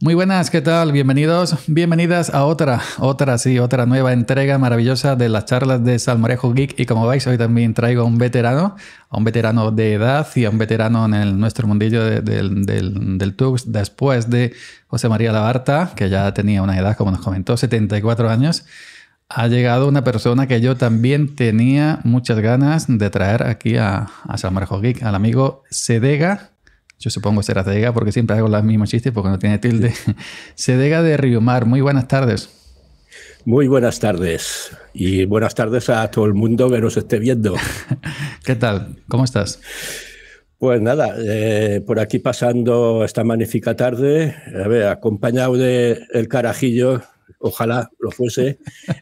Muy buenas, ¿qué tal? Bienvenidos, bienvenidas a otra, otra, sí, otra nueva entrega maravillosa de las charlas de Salmorejo Geek. Y como veis, hoy también traigo a un veterano, a un veterano de edad y a un veterano en nuestro mundillo del, Tux, después de José María Labarta, que ya tenía una edad, como nos comentó, 74 años. Ha llegado una persona que yo también tenía muchas ganas de traer aquí a, a Salmorejo Geek, al amigo Sedega yo supongo será Cedega porque siempre hago las mismas chistes porque no tiene tilde. Cedega de Mar, muy buenas tardes. Muy buenas tardes y buenas tardes a todo el mundo que nos esté viendo. ¿Qué tal? ¿Cómo estás? Pues nada, eh, por aquí pasando esta magnífica tarde, a ver, acompañado de el carajillo, ojalá lo fuese,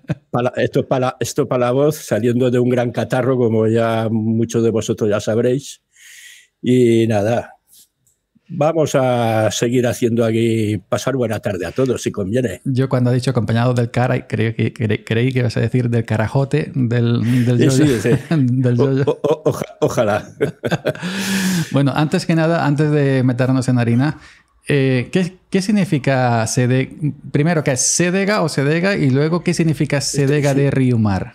esto para, esto para la voz, saliendo de un gran catarro, como ya muchos de vosotros ya sabréis. Y nada, Vamos a seguir haciendo aquí pasar buena tarde a todos, si conviene. Yo cuando he dicho acompañado del cara, creí que, creí que ibas a decir del carajote, del, del sí, sí, ojalá. bueno, antes que nada, antes de meternos en harina, eh, ¿qué, significa sede Primero, ¿qué es ¿Sedega o Sedega? Y luego, ¿qué significa este, Sedega de Riumar?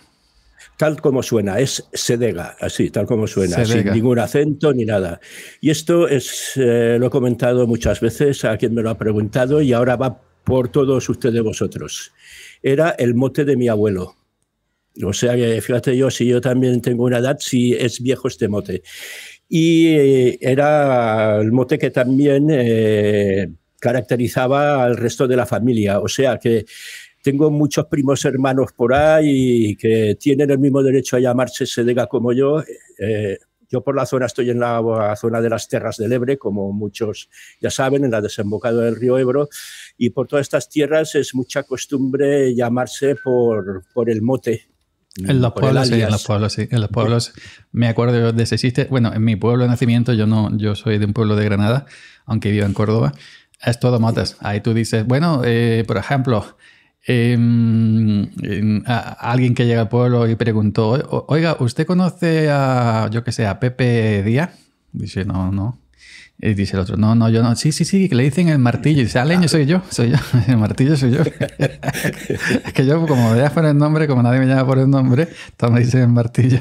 tal como suena, es Sedega, así, tal como suena, sin ningún acento ni nada. Y esto es, eh, lo he comentado muchas veces a quien me lo ha preguntado y ahora va por todos ustedes vosotros. Era el mote de mi abuelo. O sea que fíjate yo, si yo también tengo una edad, si es viejo este mote. Y eh, era el mote que también eh, caracterizaba al resto de la familia. O sea que tengo muchos primos hermanos por ahí que tienen el mismo derecho a llamarse Sedega como yo. Eh, yo por la zona estoy en la zona de las tierras del Ebre, como muchos ya saben, en la desembocada del río Ebro, y por todas estas tierras es mucha costumbre llamarse por, el mote. En los pueblos, sí, en los pueblos, En me acuerdo de si existe... Bueno, en mi pueblo de nacimiento, yo no, yo soy de un pueblo de Granada, aunque vivo en Córdoba, es todo matas Ahí tú dices, bueno, eh, por ejemplo, Em, alguien que llega al pueblo y preguntó, oiga, ¿usted conoce a, yo que sé, Pepe Díaz? Dice, no, no. Y dice el otro, no, no, yo no. Sí, sí, sí, que le dicen el martillo. Y dice, Aleño, ah, soy yo, soy yo. El martillo soy yo. es que yo, como me por el nombre, como nadie me llama por el nombre, Todos me dicen el martillo.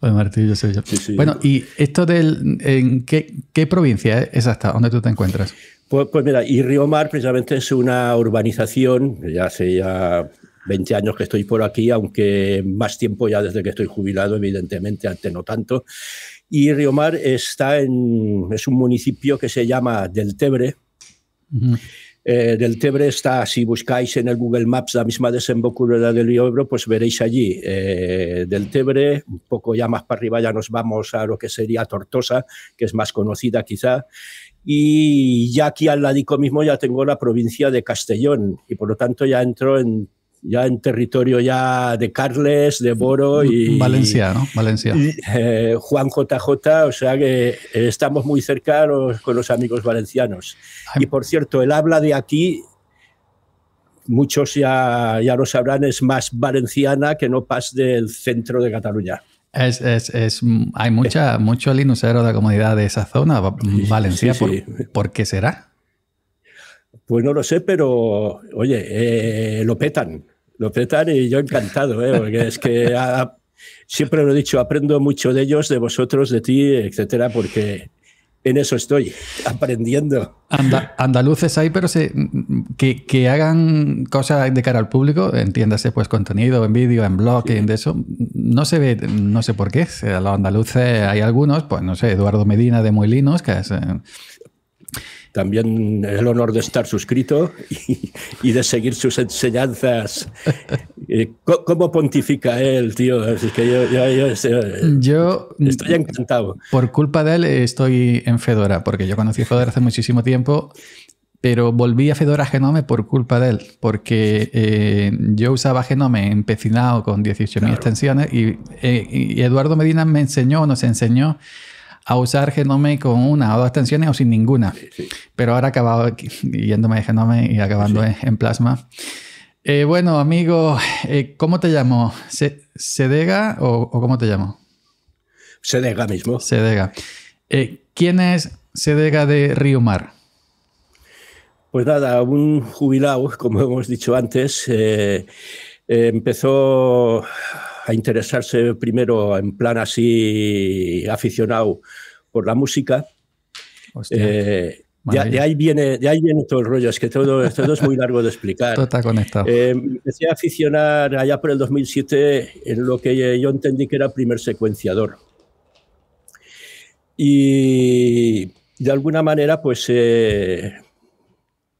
O el martillo soy yo. Bueno, y esto del, ¿en qué, qué provincia es hasta? donde tú te encuentras? Pues, pues, mira, y Mar precisamente es una urbanización, ya hace ya 20 años que estoy por aquí, aunque más tiempo ya desde que estoy jubilado, evidentemente, antes no tanto. Y Mar está en, es un municipio que se llama Del Tebre. Eh, del Tebre está, si buscáis en el Google Maps la misma desembocadura del río Ebro, pues veréis allí. Eh, del Tebre, un poco ya más para arriba ya nos vamos a lo que sería Tortosa, que es más conocida quizá y ya aquí al ladico mismo ya tengo la provincia de Castellón y por lo tanto ya entro en ya en territorio ya de Carles, de Boro mm, y... Valencia, ¿no? Valencia. Eh, Juan JJ, o sea que eh, estamos muy cerca con los amigos valencianos. Y por cierto, el habla de aquí, muchos ya, ya lo sabrán, es más valenciana que no pas del centro de Cataluña. Es, es, es, mm, hay mucha, eh. mucho linuxero de la comunidad de esa zona, Valencia. Por, qué será? Pues no lo sé, pero oye, eh, lo petan. Lo petan y yo encantado, eh, porque es que siempre lo he dicho, aprendo mucho de ellos, de vosotros, de ti, etcétera, porque en eso estoy, aprendiendo. andaluces hay, pero que, hagan cosas de cara al público, entiéndase pues contenido en vídeo, en blog, en de eso, no se ve, no sé por qué, los andaluces hay algunos, pues no sé, Eduardo Medina de molinos que es... Eh, también el honor de estar suscrito y, de seguir sus enseñanzas. Eh, ¿Cómo pontifica él, tío? Eh, yo, estoy, encantado. Por culpa de él estoy en Fedora, porque yo conocí Fedora hace muchísimo tiempo, pero volví a Fedora Genome por culpa de él, porque eh, yo usaba Genome empecinado con 18.000 extensiones y Eduardo Medina me enseñó, nos enseñó a usar genome con una o dos extensiones o sin ninguna. Pero ahora acabado yéndome de genome y acabando en, plasma. Eh, bueno, amigo, eh, ¿cómo te llamo? ¿Sedega o, cómo te llamo? Sedega mismo. Sedega. Eh, ¿Quién es Sedega de Río Mar? Pues nada, un jubilado, como hemos dicho antes, empezó a interesarse primero en plan así aficionado por la música. Eh, de, ahí viene, de ahí viene todo el rollo, es que todo, es muy largo de explicar. está conectado. Eh, empecé a aficionar allá por el 2007 en lo que yo entendí que era primer secuenciador. Y de alguna manera, pues eh,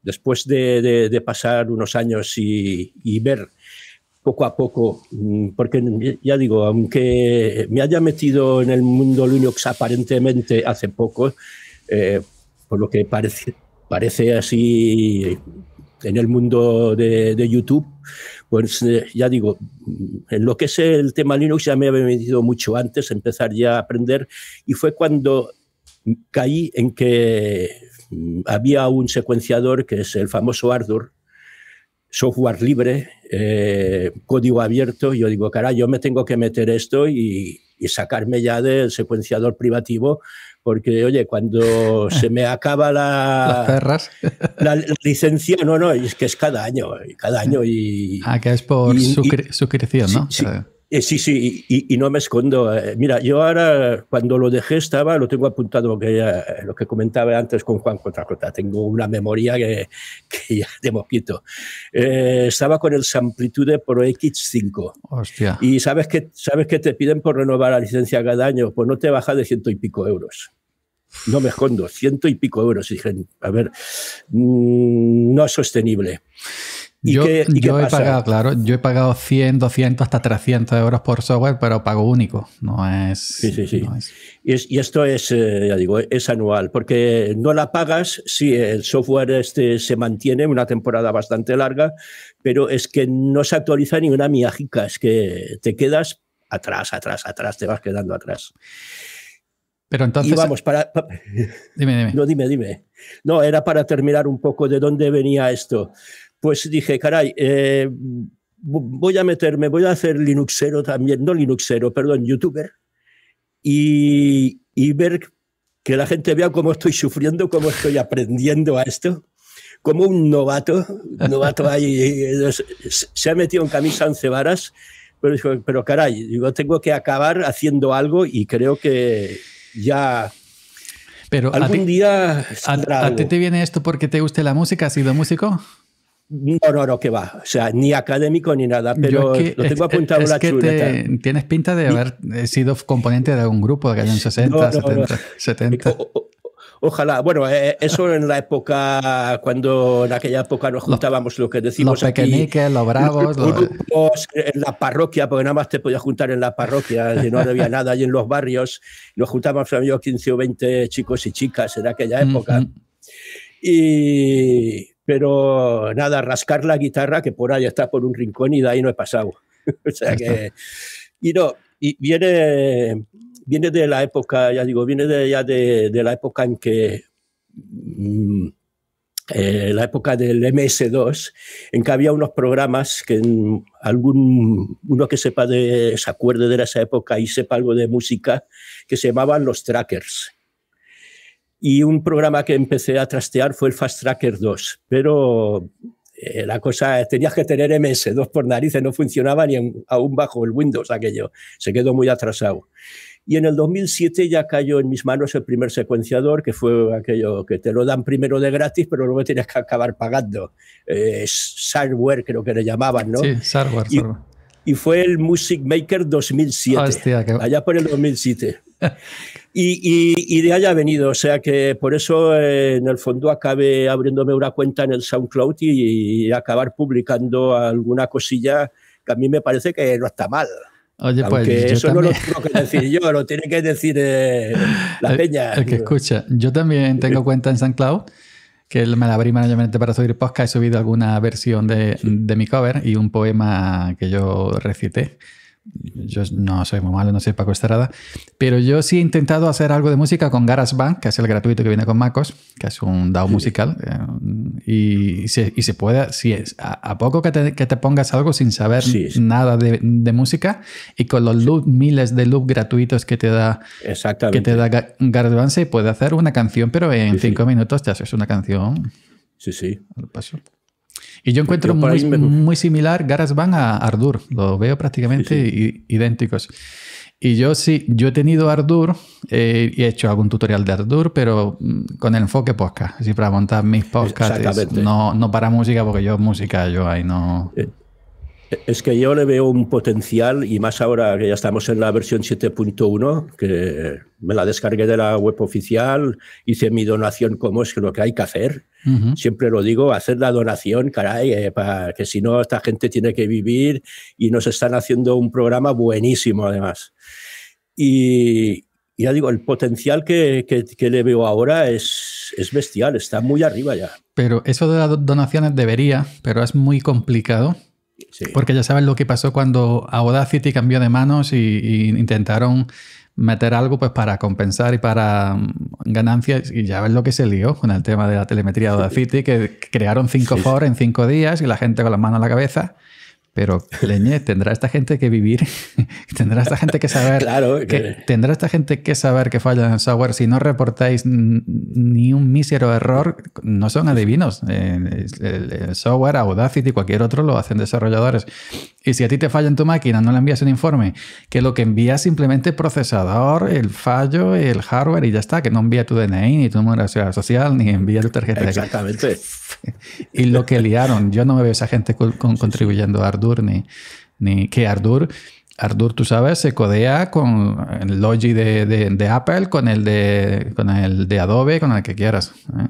después de, pasar unos años y ver poco a poco, mm, porque ya digo, aunque me haya metido en el mundo Linux aparentemente hace poco, eh, por lo que parece, parece así en el mundo de, YouTube, pues eh, ya digo, en lo que es el tema Linux ya me había metido mucho antes, empezar ya a aprender, y fue cuando caí en que mm, había un secuenciador que es el famoso Ardor, software libre, eh, código abierto, yo digo, cara, yo me tengo que meter esto y, sacarme ya del secuenciador privativo, porque oye, cuando se me acaba la, licencia, no, no, es que es cada año, cada año y... Ah, que es por suscripción, ¿no? Eh, sí, sí, y, no me escondo. Eh, mira, yo ahora cuando lo dejé estaba, lo tengo apuntado lo que, eh, lo que comentaba antes con Juan Contracota. Tengo una memoria que, ya de mosquito. estaba con el Samplitude Pro X5. Hostia. Y sabes que, sabes que te piden por renovar la licencia cada año, pues no te baja de ciento y pico euros. No me escondo, ciento y pico euros. Y dije, a ver, mm, no es sostenible yo, he pagado, claro, yo he pagado 100, 200, hasta 300 euros por software, pero pago único, no es... Sí, sí, sí. Y, esto es, eh, ya digo, es anual, porque no la pagas si el software este se mantiene una temporada bastante larga, pero es que no se actualiza ni una miajica, es que te quedas atrás, atrás, atrás, te vas quedando atrás. Pero entonces. vamos, para. Dime, dime. No, dime, dime. No, era para terminar un poco de dónde venía esto pues dije, caray, eh, voy a meterme, voy a hacer Linuxero también, no Linuxero, perdón, youtuber, y, ver que la gente vea cómo estoy sufriendo, cómo estoy aprendiendo a esto como un novato, novato ahí, se ha metido en camisa en varas, pero pero caray, digo, tengo que acabar haciendo algo y creo que ya... Pero algún día... ¿A, a ti te viene esto porque te guste la música? ¿Has sido músico? No, no, no, que va. O sea, ni académico ni nada, pero lo tengo apuntado la que Tienes pinta de haber sido componente de algún grupo de años 60, 70. ojalá, bueno, eh, eh, eso en la época, cuando en aquella época nos juntábamos, lo que decimos. Los pequeñiques, los bravos. Los... Grupos en la parroquia, porque nada más te podías juntar en la parroquia, no había nada, y en los barrios nos juntábamos, amigos, 15 o 20 chicos y chicas en aquella época. Y pero nada, rascar la guitarra que por ahí está por un rincón y de ahí no he pasado. o sea que, y no, y viene, viene de la época, ya digo, viene de, ya de, la época en que... Mm, eh, la época del MS2, en que había unos programas que algún uno que sepa de, se acuerde de esa época y sepa algo de música, que se llamaban los trackers. Y un programa que empecé a trastear fue el Fast Tracker 2, pero eh, la cosa, tenías que tener MS2 por narices, no funcionaba ni aún bajo el Windows aquello, se quedó muy atrasado. Y en el 2007 ya cayó en mis manos el primer secuenciador, que fue aquello que te lo dan primero de gratis, pero luego tienes que acabar pagando. Eh, creo que le llamaban, ¿no? Sí, y fue el Music Maker 2007, Hostia, allá por el 2007. Y, de allá ha venido, o sea que por eso eh, en el fondo acabé abriéndome una cuenta en el SoundCloud y, acabar publicando alguna cosilla que a mí me parece que no está mal. Oye, pues, eso no lo tengo que decir yo, lo tiene que decir eh, la peña. El que escucha, yo también tengo cuenta en SoundCloud que me el abrí para subir podcast, he subido alguna versión de, de mi cover y un poema que yo recité yo no soy muy malo, no soy Paco Estrada, pero yo sí he intentado hacer algo de música con GarageBand, que es el gratuito que viene con MacOS, que es un DAO musical, eh, y, se, y se puede, si es, a, poco que te, pongas algo sin saber nada de, música, y con los miles de loops gratuitos que te da, que te da GarageBand, se puede hacer una canción, pero en cinco minutos te haces una canción. Sí, sí. Al paso. Y yo encuentro muy, muy, similar Garas Van a Ardour. Lo veo prácticamente idénticos. Y yo sí, yo he tenido Ardour eh, y he hecho algún tutorial de Ardour, pero mm, con el enfoque podcast. Así para montar mis eh, podcasts. No, no para música, porque yo música, yo ahí no... Eh, es que yo le veo un potencial y más ahora que ya estamos en la versión 7.1, que me la descargué de la web oficial, hice mi donación como es lo que hay que hacer. Siempre lo digo, hacer la donación, caray, eh, para que si no esta gente tiene que vivir y nos están haciendo un programa buenísimo además. Y, ya digo, el potencial que, que, le veo ahora es, es, bestial, está muy arriba ya. Pero eso de las donaciones debería, pero es muy complicado porque ya sabes lo que pasó cuando Audacity cambió de manos y, intentaron meter algo pues para compensar y para mm, ganancias y ya ves lo que se lió con el tema de la telemetría de Audacity que crearon cinco foros for en cinco días y la gente con las manos en la cabeza pero leñe, tendrá esta gente que vivir, tendrá esta gente que saber, claro, que, tendrá esta gente que saber que falla en software. Si no reportáis ni un mísero error, no son adivinos. Eh, el, software, Audacity, cualquier otro lo hacen desarrolladores. Y si a ti te falla en tu máquina, no le envías un informe, que lo que envías simplemente procesador, el fallo, el hardware y ya está, que no envía tu DNI ni tu número social ni envía tu tarjeta. Exactamente. y lo que liaron, yo no me veo esa gente contribuyendo a ni, ni qué ardor. Ardor, tú sabes, se codea con el Logi de, Apple, con el de, con el de Adobe, con el que quieras. ¿eh?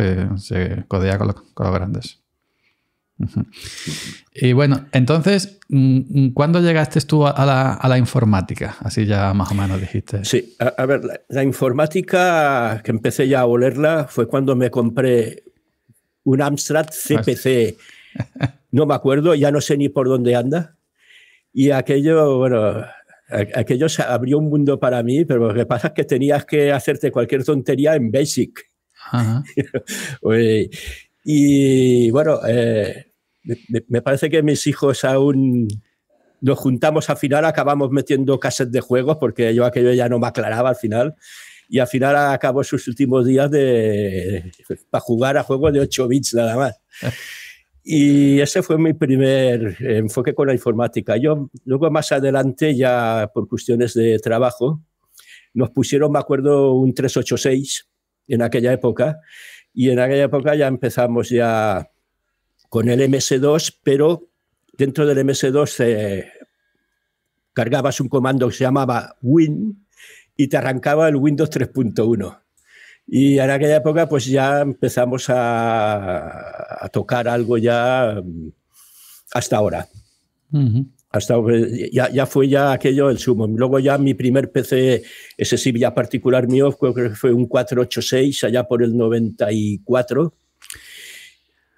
eh se codea con, los grandes. Y bueno, entonces, mm, mm, ¿cuándo llegaste tú a la, informática? Así ya más o menos dijiste. Sí, a, ver, la, informática que empecé ya a olerla fue cuando me compré un Amstrad CPC. Pues no me acuerdo, ya no sé ni por dónde anda. Y aquello, bueno, aquello abrió un mundo para mí, pero lo que pasa es que tenías que hacerte cualquier tontería en Basic. y bueno, eh, me, parece que mis hijos aún nos juntamos al final, acabamos metiendo cassettes de juegos porque yo aquello ya no me aclaraba al final. Y al final acabó sus últimos días de, para jugar a juegos de 8 bits nada más. Y ese fue mi primer enfoque con la informática. Yo luego más adelante, ya por cuestiones de trabajo, nos pusieron, me acuerdo, un 386 en aquella época. Y en aquella época ya empezamos ya con el MS2, pero dentro del MS2 eh, cargabas un comando que se llamaba Win y te arrancaba el Windows 3.1. Y en aquella época pues ya empezamos a, tocar algo ya mm, hasta ahora. Hasta, pues, ya, ya, fue ya aquello el sumo. Luego ya mi primer PC, ese sí ya particular mío, creo que fue un 486 allá por el 94.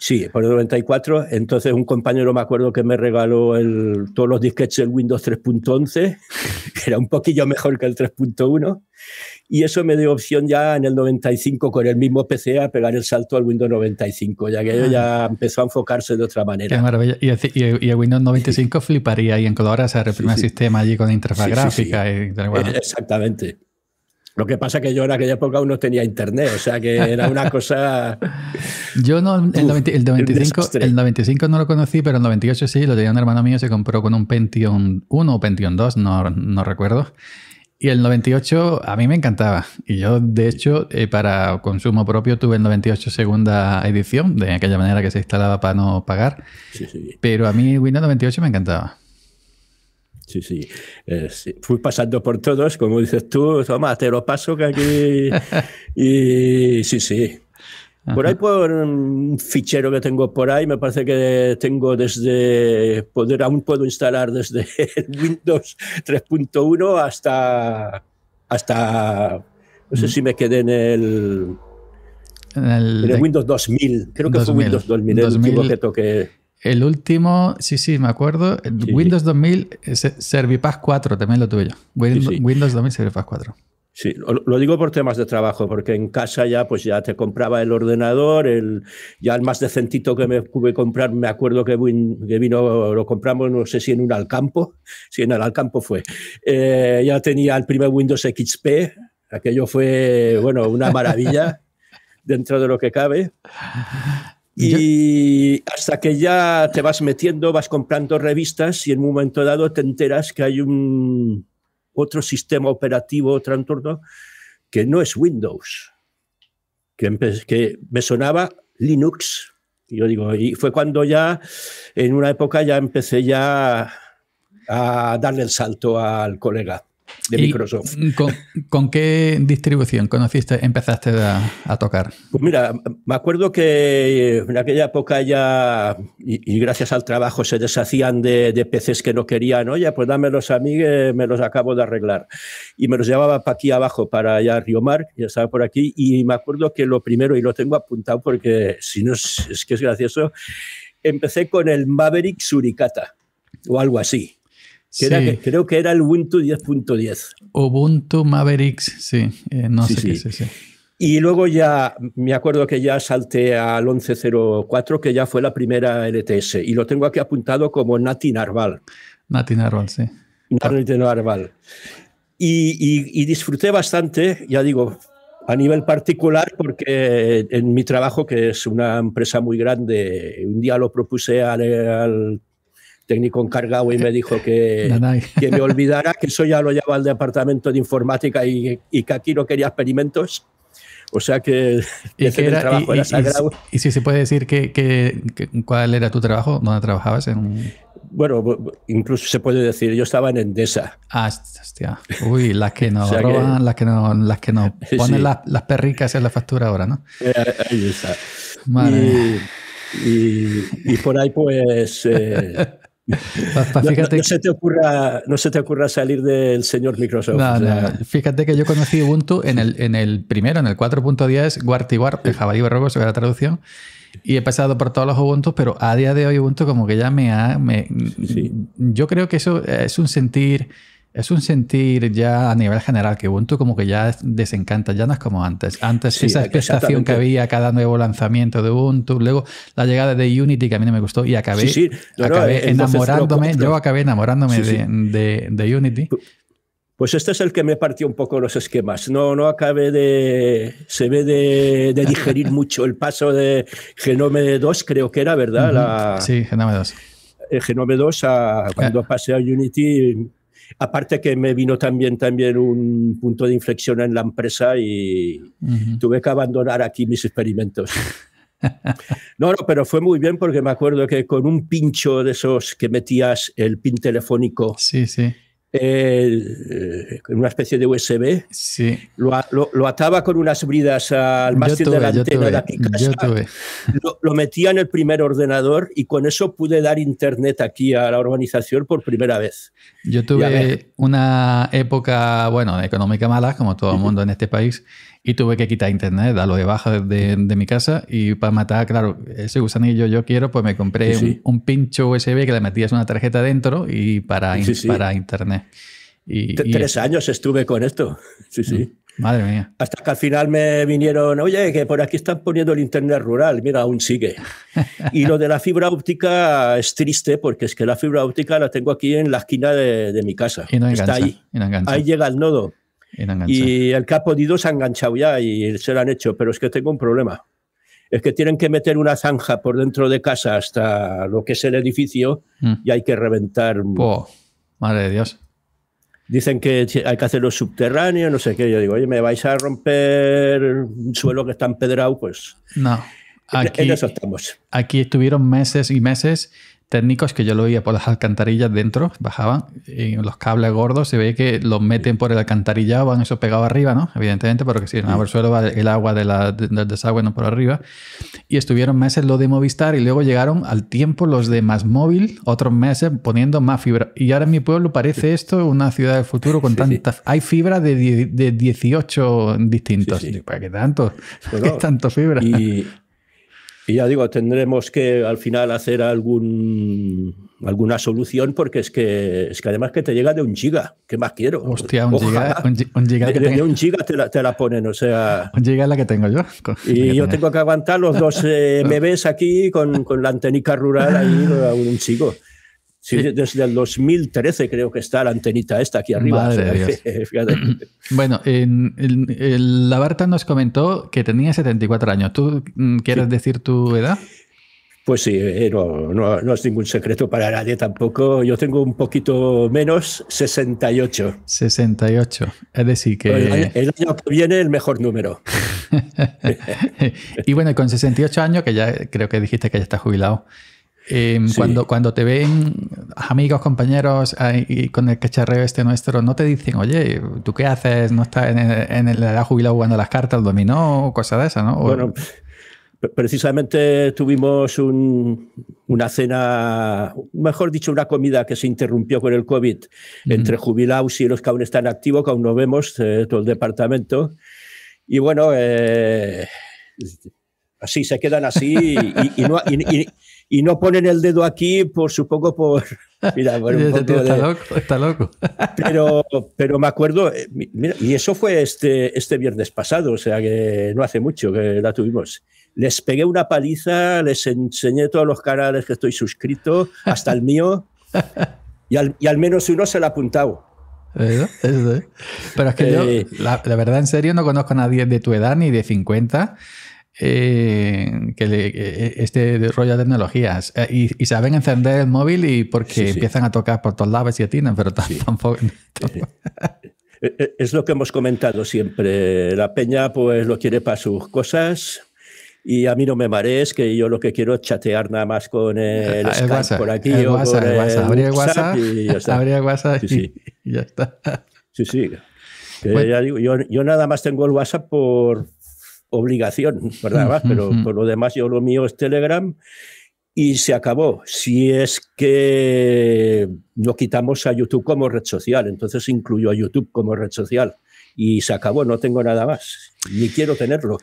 Sí, por el 94. Entonces un compañero me acuerdo que me regaló el, todos los disquetes del Windows 3.11, que era un poquillo mejor que el 3.1, y eso me dio opción ya en el 95 con el mismo PC a pegar el salto al Windows 95, ya que ah. ya empezó a enfocarse de otra manera. Qué maravilla. Y el, Windows 95 fliparía y en color, se sea, el sistema allí con interfaz gráfica. Y, eh, Exactamente. Lo que pasa que yo en aquella época aún no tenía internet, o sea que era una cosa... yo no, el, el 95, no lo conocí, pero el 98 sí, lo tenía un hermano mío, se compró con un Pentium 1 o Pentium 2, no, no recuerdo. Y el 98 a mí me encantaba. Y yo, de hecho, eh, para consumo propio tuve el 98 segunda edición, de aquella manera que se instalaba para no pagar. Pero a mí Windows 98 me encantaba. Sí, eh, sí. Fui pasando por todos, como dices tú, toma, te lo paso que aquí. y sí, sí. Por ahí, por un fichero que tengo por ahí, me parece que tengo desde, poder, aún puedo instalar desde Windows 3.1 hasta, hasta, no sé si me quedé en el, en el, Windows 2000, creo que fue Windows 2000, el último que toqué. El último, sí, sí, me acuerdo. Windows 2000, Servipass 4, también lo tuve yo. Windows, 2000, Servipass 4. Sí, lo, digo por temas de trabajo, porque en casa ya pues ya te compraba el ordenador, el, ya el más decentito que me pude comprar, me acuerdo que, que vino, lo compramos, no sé si en un Alcampo, si en el Alcampo fue. Eh, ya tenía el primer Windows XP, aquello fue, bueno, una maravilla dentro de lo que cabe. Y hasta que ya te vas metiendo, vas comprando revistas y en un momento dado te enteras que hay un otro sistema operativo, otro entorno, que no es Windows, que, que me sonaba Linux. Y yo digo, y fue cuando ya, en una época ya empecé ya a darle el salto al colega de Microsoft. Con, qué distribución conociste, empezaste a, tocar? Pues mira, me acuerdo que en aquella época ya, y, gracias al trabajo, se deshacían de, peces PCs que no querían. Oye, pues dámelos a mí, eh, me los acabo de arreglar. Y me los llevaba para aquí abajo, para allá Mar, ya estaba por aquí. Y me acuerdo que lo primero, y lo tengo apuntado porque si no es, es que es gracioso, empecé con el Maverick Suricata o algo así creo que era el Ubuntu 10.10. Ubuntu Mavericks, sí, eh, no sé qué Y luego ya me acuerdo que ya salté al 1104, que ya fue la primera LTS, y lo tengo aquí apuntado como Nati Narval. Nati Narval, sí. Nati Narval. Y, disfruté bastante, ya digo, a nivel particular, porque en mi trabajo, que es una empresa muy grande, un día lo propuse al, al técnico encargado y me dijo que, que me olvidara, que eso ya lo llevaba al departamento de informática y, y que aquí no quería experimentos. O sea que, y, si se puede decir que, cuál era tu trabajo, dónde trabajabas en Bueno, incluso se puede decir, yo estaba en Endesa. Ah, hostia. Uy, las que nos roban, las que nos, las que no ponen las, las, perricas en la factura ahora, ¿no? Eh, ahí está. Y, y, por ahí pues... Eh, no, se te ocurra, no se te ocurra salir del señor Microsoft. fíjate que yo conocí Ubuntu en el, en el primero, en el 4.10, Guartiguar, el jabalí barroco, ve la traducción. Y he pasado por todos los Ubuntu, pero a día de hoy Ubuntu como que ya me ha... Me, Yo creo que eso es un sentir es un sentir ya a nivel general que Ubuntu como que ya desencanta, ya no es como antes. Antes esa expectación que había cada nuevo lanzamiento de Ubuntu, luego la llegada de Unity que a mí no me gustó y acabé, acabé enamorándome, yo acabé enamorándome de, Unity. Pues este es el que me partió un poco los esquemas. No, no acabé de. Se ve de, digerir mucho el paso de Genome 2, creo que era, ¿verdad? sí, Genome 2. Eh, Genome 2 cuando eh. pasé a Unity Aparte que me vino también, también un punto de inflexión en la empresa y tuve que abandonar aquí mis experimentos. No, no, pero fue muy bien porque me acuerdo que con un pincho de esos que metías el pin telefónico sí, sí. Eh, una especie de USB. Lo, lo, ataba con unas bridas al mástil de la antena Lo, metía en el primer ordenador y con eso pude dar internet aquí a la urbanización por primera vez. Yo tuve una época, bueno, económica mala, como todo el mundo en este país, y tuve que quitar internet, darlo de baja de, mi casa y para matar, claro, ese gusanillo yo quiero, pues me compré Un, pincho USB que le metías una tarjeta dentro y para, para internet. Y, Tres años estuve con esto, sí, sí. Mm, madre mía. Hasta que al final me vinieron, oye, que por aquí están poniendo el Internet rural, mira, aún sigue. y lo de la fibra óptica es triste porque es que la fibra óptica la tengo aquí en la esquina de, mi casa. Está ahí. ahí llega el nodo. Y el que ha podido se ha enganchado ya y se lo han hecho, pero es que tengo un problema. Es que tienen que meter una zanja por dentro de casa hasta lo que es el edificio mm. y hay que reventar. Oh, madre de Dios. Dicen que hay que hacerlo subterráneo, no sé qué. Yo digo, oye, ¿me vais a romper un suelo que está empedrado? Pues. No. Aquí, estamos. Aquí estuvieron meses y meses técnicos que yo lo veía por las alcantarillas dentro, bajaban y los cables gordos, se ve que los meten por el alcantarillado, van eso pegado arriba, ¿no? Evidentemente, porque si no, mm. el suelo va el agua de del desagüe, no por arriba. Y estuvieron meses los de Movistar y luego llegaron al tiempo los de Más Móvil, otros meses poniendo más fibra. Y ahora en mi pueblo parece esto una ciudad del futuro con tantas... Hay fibra de, de 18 distintos. ¿Para qué tanto? Pues qué tanto fibra? Y y ya digo, tendremos que al final hacer algún, alguna solución porque es que, es que además que te llega de un giga. ¿Qué más quiero? Hostia, un giga. Un, un giga te la, ponen, o sea. Un giga es la que tengo yo. Y yo tengo que aguantar los dos eh, MBs aquí con, con, la antenica rural ahí, un chico. Sí, Desde el 2013 creo que está la antenita esta aquí arriba. Eh, bueno, en, la Barta nos comentó que tenía 74 años. ¿Tú mm, quieres decir tu edad? Pues sí, eh, no, es ningún secreto para nadie tampoco. Yo tengo un poquito menos, 68. 68, es decir que... El año, el que viene el mejor número. y bueno, con 68 años, que ya creo que dijiste que ya está jubilado, Em, cuando, cuando te ven amigos, compañeros y con el cacharreo este nuestro, no te dicen, oye, ¿tú qué haces? ¿No estás en, el, edad jugando las cartas, el dominó o cosas de esa no? Bueno, precisamente tuvimos una cena, mejor dicho, una comida que se interrumpió con el COVID entre jubilados y los que aún están activos, que aún no vemos, eh, todo el departamento. Y bueno, eh, así se quedan así y, y, y no ponen el dedo aquí, por supongo, por... Mira, está, loco, está loco. pero, pero me acuerdo, eh, mira, y eso fue este, este viernes pasado, o sea que no hace mucho que la tuvimos. Les pegué una paliza, les enseñé todos los canales que estoy suscrito, hasta el mío, y al, y al menos uno se lo ha apuntado. Pero es que yo, eh, la, la, verdad, en serio, no conozco a nadie de tu edad ni de 50 eh, que eh, este rollo de tecnologías eh, y, saben encender el móvil y porque empiezan a tocar por todos lados y atinan, pero tampoco... es lo que hemos comentado siempre. La peña pues lo quiere para sus cosas, y a mí no me marees, que yo lo que quiero es chatear nada más con el, WhatsApp, por aquí o WhatsApp, el WhatsApp. WhatsApp y ya está. WhatsApp ya está. Sí, sí. Ya digo, yo, yo, nada más tengo el WhatsApp por, obligación, ¿verdad? Pero por lo demás yo lo mío es Telegram y se acabó. Si es que no quitamos a YouTube como red social, entonces incluyo a YouTube como red social y se acabó, no tengo nada más, ni quiero tenerlo.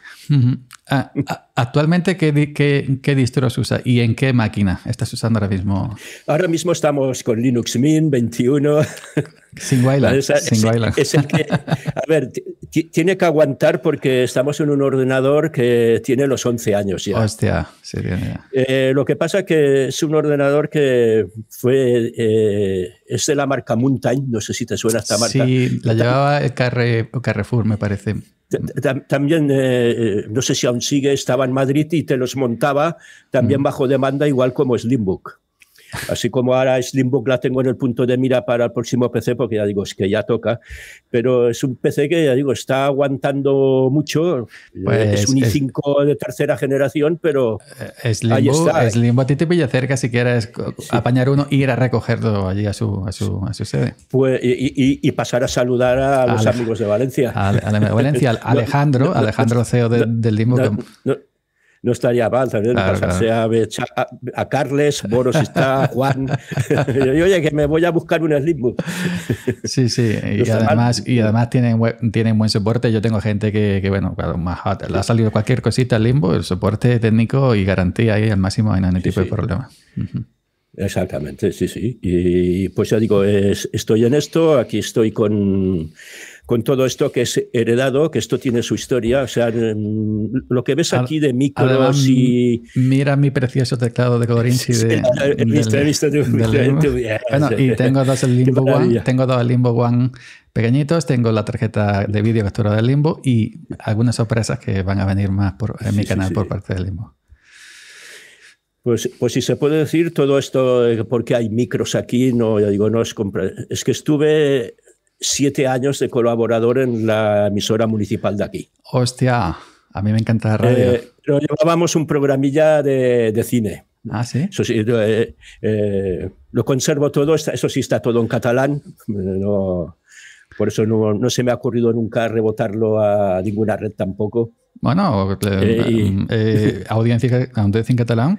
Ah, ¿Actualmente qué, qué, qué distros usa y en qué máquina estás usando ahora mismo? Ahora mismo estamos con Linux Mint 21. Sin a ver, tiene que aguantar porque estamos en un ordenador que tiene los 11 años ya. Hostia, sí, ya. Eh, lo que pasa es que es un ordenador que fue, eh, es de la marca Mountain, no sé si te suena esta marca. Sí, la llevaba Carrefour, me parece. También, eh, no sé si aún sigue, estaba en Madrid y te los montaba también mm. bajo demanda, igual como Slimbook. Así como ahora Slimbook la tengo en el punto de mira para el próximo PC, porque ya digo, es que ya toca. Pero es un PC que, ya digo, está aguantando mucho. Pues es un i5 de tercera generación, pero es eh, eh, ahí está. Eh, Slimbook a ti te pilla cerca si quieres apañar uno y ir a recogerlo allí a su, su, sede. Pues, y, pasar a saludar a los amigos de Valencia. A, Valencia, Alejandro, Alejandro CEO e de, del Slimbook no estaría mal también pasarse A, Carles, Boros está, Juan. yo oye, que me voy a buscar un limbo. sí, sí, y, además, y además tienen, tienen buen soporte. Yo tengo gente que, bueno, más, le ha salido cualquier cosita al Limbo, el soporte técnico y garantía ahí al máximo en ningún este tipo de problema. Exactamente, sí, sí. Y pues ya digo, estoy en esto, aquí estoy con con todo esto que es heredado, que esto tiene su historia. O sea, mm, lo que ves aquí de micros y. Mira mi precioso teclado de y De, bueno, y tengo dos el Limbo One. Tengo dos el Limbo One pequeñitos. Tengo la tarjeta de vídeo capturada del Limbo y algunas sorpresas que van a venir más por, en mi canal por parte del Limbo. Pues, pues, si se puede decir todo esto, porque hay micros aquí, no, ya digo, no es compra. Es que estuve siete años de colaborador en la emisora municipal de aquí. Hostia, a mí me encanta la radio. Eh, llevábamos un programilla de, de cine. Ah, sí. Eh, eh, lo conservo todo, eso sí está todo en catalán. No, por eso no, se me ha ocurrido nunca rebotarlo a ninguna red tampoco. Bueno, audiencia, audiencia en catalán.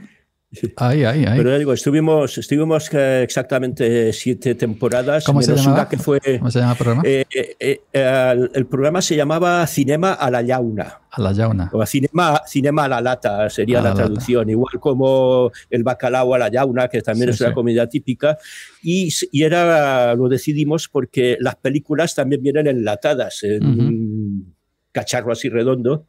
Ay, ay, ay. Pero digo, estuvimos, estuvimos eh, exactamente siete temporadas. ¿Cómo se fue, ¿Cómo se llama el programa? Eh, eh, el, programa se llamaba Cinema a la Yauna. A la Yauna. O cinema, cinema a la Lata sería la, traducción, igual como el bacalao a la Yauna, que también es una comida típica. Y, era, lo decidimos porque las películas también vienen enlatadas. En, cacharro así redondo.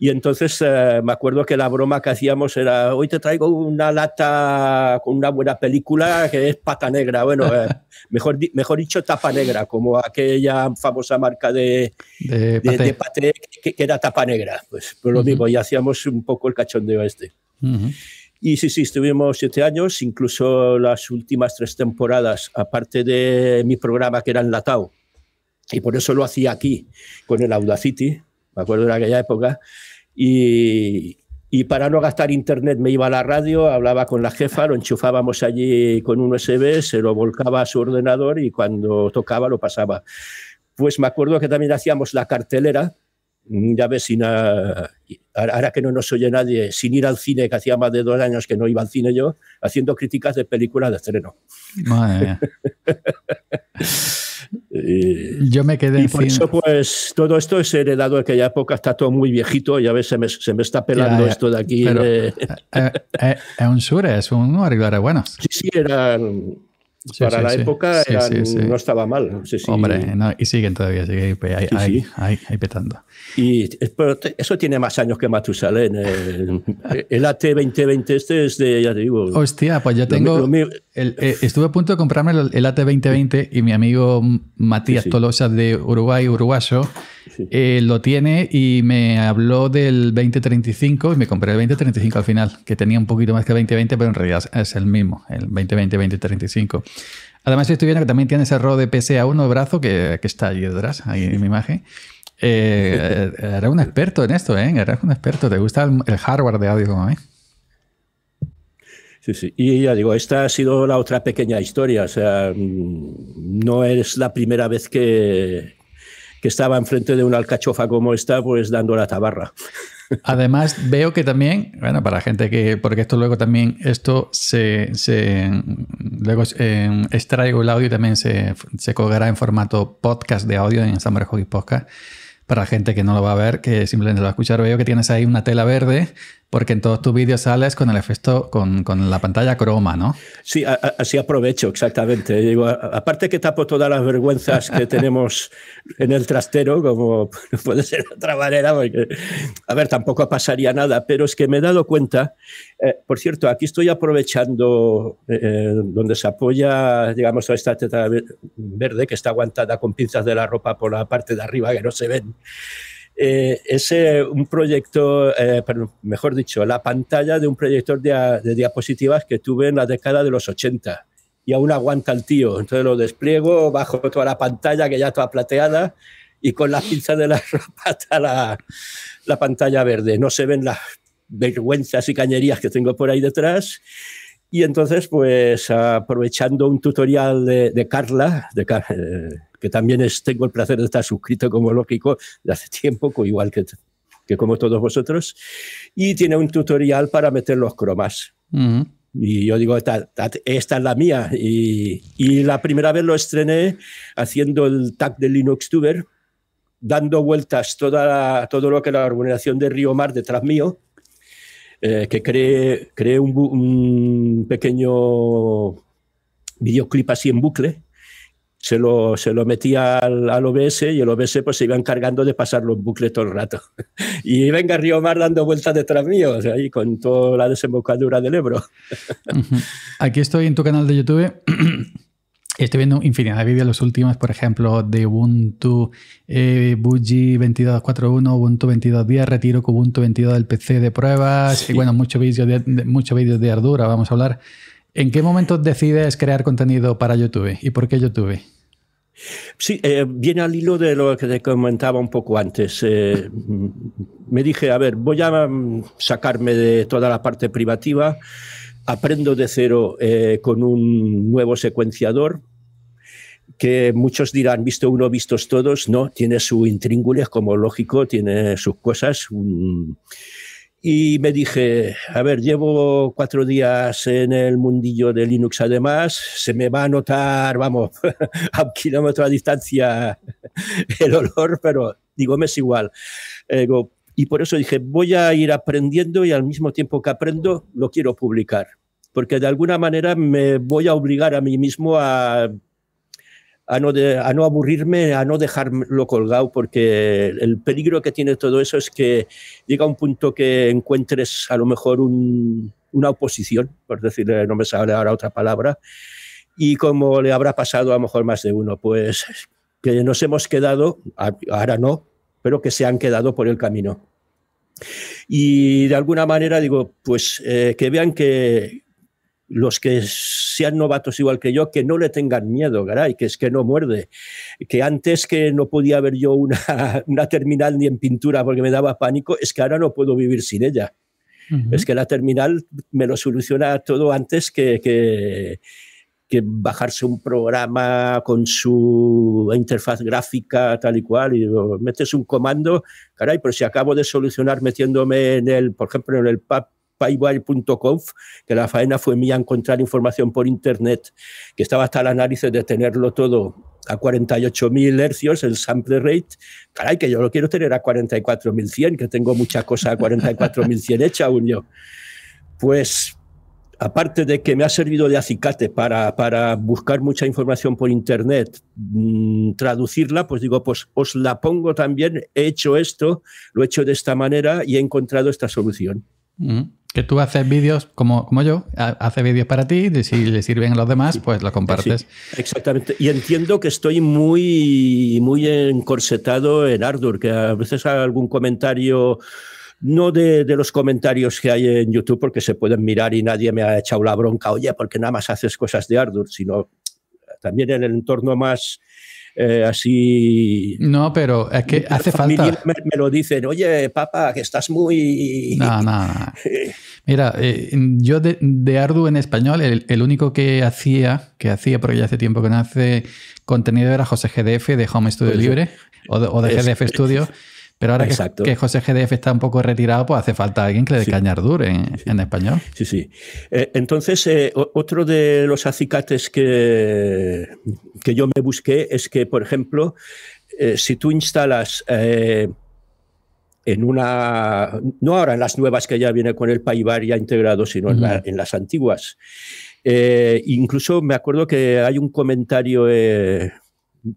Y entonces eh, me acuerdo que la broma que hacíamos era, hoy te traigo una lata con una buena película que es pata negra, bueno, eh, mejor, mejor dicho tapa negra, como aquella famosa marca de, de, paté, que, era tapa negra. Pues, por pues lo mismo, y hacíamos un poco el cachondeo este. Y sí, sí, estuvimos siete años, incluso las últimas tres temporadas, aparte de mi programa que era Enlatado, y por eso lo hacía aquí, con el Audacity, me acuerdo de aquella época. Y, y para no gastar internet me iba a la radio, hablaba con la jefa, lo enchufábamos allí con un USB, se lo volcaba a su ordenador y cuando tocaba lo pasaba. Pues me acuerdo que también hacíamos la cartelera, Mm, ya ves, sin ah, ahora que no nos oye nadie, sin ir al cine, que hacía más de dos años que no iba al cine yo, haciendo críticas de películas de estreno. yo me quedé y por eso pues todo esto es heredado de aquella época está todo muy viejito ya ves, se me, se me está pelando esto de aquí es un sure es un arreglar bueno sí sí eran para la época no estaba mal. Hombre, y siguen todavía, siguen ahí, petando. Y eh, eso tiene más años que Matusalén. Eh, el, el AT2020 este es de, ya te digo... Hostia, pues yo tengo... Eh, estuve a punto de comprarme el, el AT2020 y mi amigo Matías Tolosa de Uruguay, uruguayo, eh, lo tiene y me habló del 2035 y me compré el 2035 al final, que tenía un poquito más que 2020, pero en realidad es el mismo, el 2020-2035. Además, estoy viendo que también tiene ese RO de PC uno de brazo que, está allí detrás, ahí en mi imagen. Eh, eh un experto en esto, ¿eh? era un experto. ¿Te gusta el, hardware de audio Sí, sí. Y ya digo, esta ha sido la otra pequeña historia. O sea, mm, no es la primera vez que, que estaba enfrente de una alcachofa como esta, pues dando la tabarra. Además, veo que también, bueno, para gente que, porque esto luego también, esto se, luego eh, extraigo el audio y también se, colgará en formato podcast de audio en Summer Podcast para gente que no lo va a ver, que simplemente lo va a escuchar, veo que tienes ahí una tela verde porque en todos tus vídeos sales con el efecto, con, la pantalla croma, ¿no? Sí, así aprovecho, exactamente. aparte que tapo todas las vergüenzas que tenemos en el trastero, como puede ser de otra manera, a ver, tampoco pasaría nada, pero es que me he dado cuenta, eh, por cierto, aquí estoy aprovechando eh, eh, donde se apoya, digamos, toda esta teta verde que está aguantada con pinzas de la ropa por la parte de arriba que no se ven. Eh, es un proyecto, eh, mejor dicho, la pantalla de un proyector de, diapositivas que tuve en la década de los 80 y aún aguanta el tío. Entonces lo despliego, bajo toda la pantalla que ya está plateada y con la pinza de la ropa la, la pantalla verde. No se ven las vergüenzas y cañerías que tengo por ahí detrás y entonces, pues aprovechando un tutorial de, Carla, eh, que también tengo el placer de estar suscrito como lógico de hace tiempo, igual que, que como todos vosotros, y tiene un tutorial para meter los cromas. Y yo digo, esta, es la mía. Y, la primera vez lo estrené haciendo el tag de Linux Tuber, dando vueltas toda, todo lo que era la organización de Río Mar detrás mío eh, que cree, un, pequeño videoclip así en bucle, se lo, se metía al, al, OBS y el OBS pues, se iba encargando de pasarlo en bucle todo el rato. Y venga Río Mar dando vueltas detrás mío, o con toda la desembocadura del Ebro. Aquí estoy en tu canal de YouTube. Estoy viendo infinidad de vídeos, los últimos, por ejemplo, de Ubuntu eh, 22.4.1, Ubuntu 22.10, Retiro Ubuntu 22 del PC de pruebas, y bueno, muchos vídeos de, de Ardura, vamos a hablar. ¿En qué momento decides crear contenido para YouTube y por qué YouTube? Sí, eh, viene al hilo de lo que te comentaba un poco antes. Eh, me dije, a ver, voy a mm, sacarme de toda la parte privativa aprendo de cero eh, con un nuevo secuenciador que muchos dirán, visto uno, vistos todos, no, tiene su intríngulis, como lógico, tiene sus cosas. Y me dije, a ver, llevo cuatro días en el mundillo de Linux además, se me va a notar, vamos, a un kilómetro a distancia el olor, pero digo, me es igual. Eh, y por eso dije, voy a ir aprendiendo y al mismo tiempo que aprendo, lo quiero publicar. Porque de alguna manera me voy a obligar a mí mismo a, a, no, a no aburrirme, a no dejarlo colgado, porque el peligro que tiene todo eso es que llega un punto que encuentres a lo mejor una oposición, por decir, eh, no me sale ahora otra palabra, y como le habrá pasado a lo mejor más de uno, pues que nos hemos quedado, ahora no, pero que se han quedado por el camino. Y de alguna manera digo, pues eh, que vean que los que sean novatos igual que yo, que no le tengan miedo, y que es que no muerde. Que antes que no podía ver yo una, una terminal ni en pintura porque me daba pánico, es que ahora no puedo vivir sin ella. Es que la terminal me lo soluciona todo antes que, que bajarse un programa con su interfaz gráfica tal y cual, y metes un comando, caray, pero si acabo de solucionar metiéndome en el, por ejemplo, en el PAP que la faena fue mía encontrar información por internet, que estaba hasta el análisis de tenerlo todo a 48.000 hercios, el sample rate. Caray, que yo lo quiero tener a 44.100, que tengo muchas cosas a 44.100 hechas aún Pues aparte de que me ha servido de acicate para, buscar mucha información por internet, mm, traducirla, pues digo, pues os la pongo también, he hecho esto, lo he hecho de esta manera y he encontrado esta solución. Mm. Que tú haces vídeos como, como yo, hace vídeos para ti, y si le sirven a los demás, pues lo compartes. exactamente. Y entiendo que estoy muy, muy encorsetado en Ardor, que a veces algún comentario no de, los comentarios que hay en YouTube, porque se pueden mirar y nadie me ha echado la bronca, oye, porque nada más haces cosas de Ardu? sino también en el entorno más eh, así. No, pero es que hace falta. Me, lo dicen, oye, papá, que estás muy. No, no, Mira, eh, yo de, de, Ardu en español, el, único que hacía, que hacía, porque ya hace tiempo que no hace contenido, era José GDF de Home Studio pues, Libre o de, o de GDF Studio. Pero ahora que, José GDF está un poco retirado, pues hace falta alguien que le dé caña en, español. Sí, sí. Eh, entonces, eh, otro de los acicates que, que yo me busqué es que, por ejemplo, eh, si tú instalas en una, no ahora en las nuevas que ya viene con el Paybar ya integrado, sino en, las antiguas. incluso me acuerdo que hay un comentario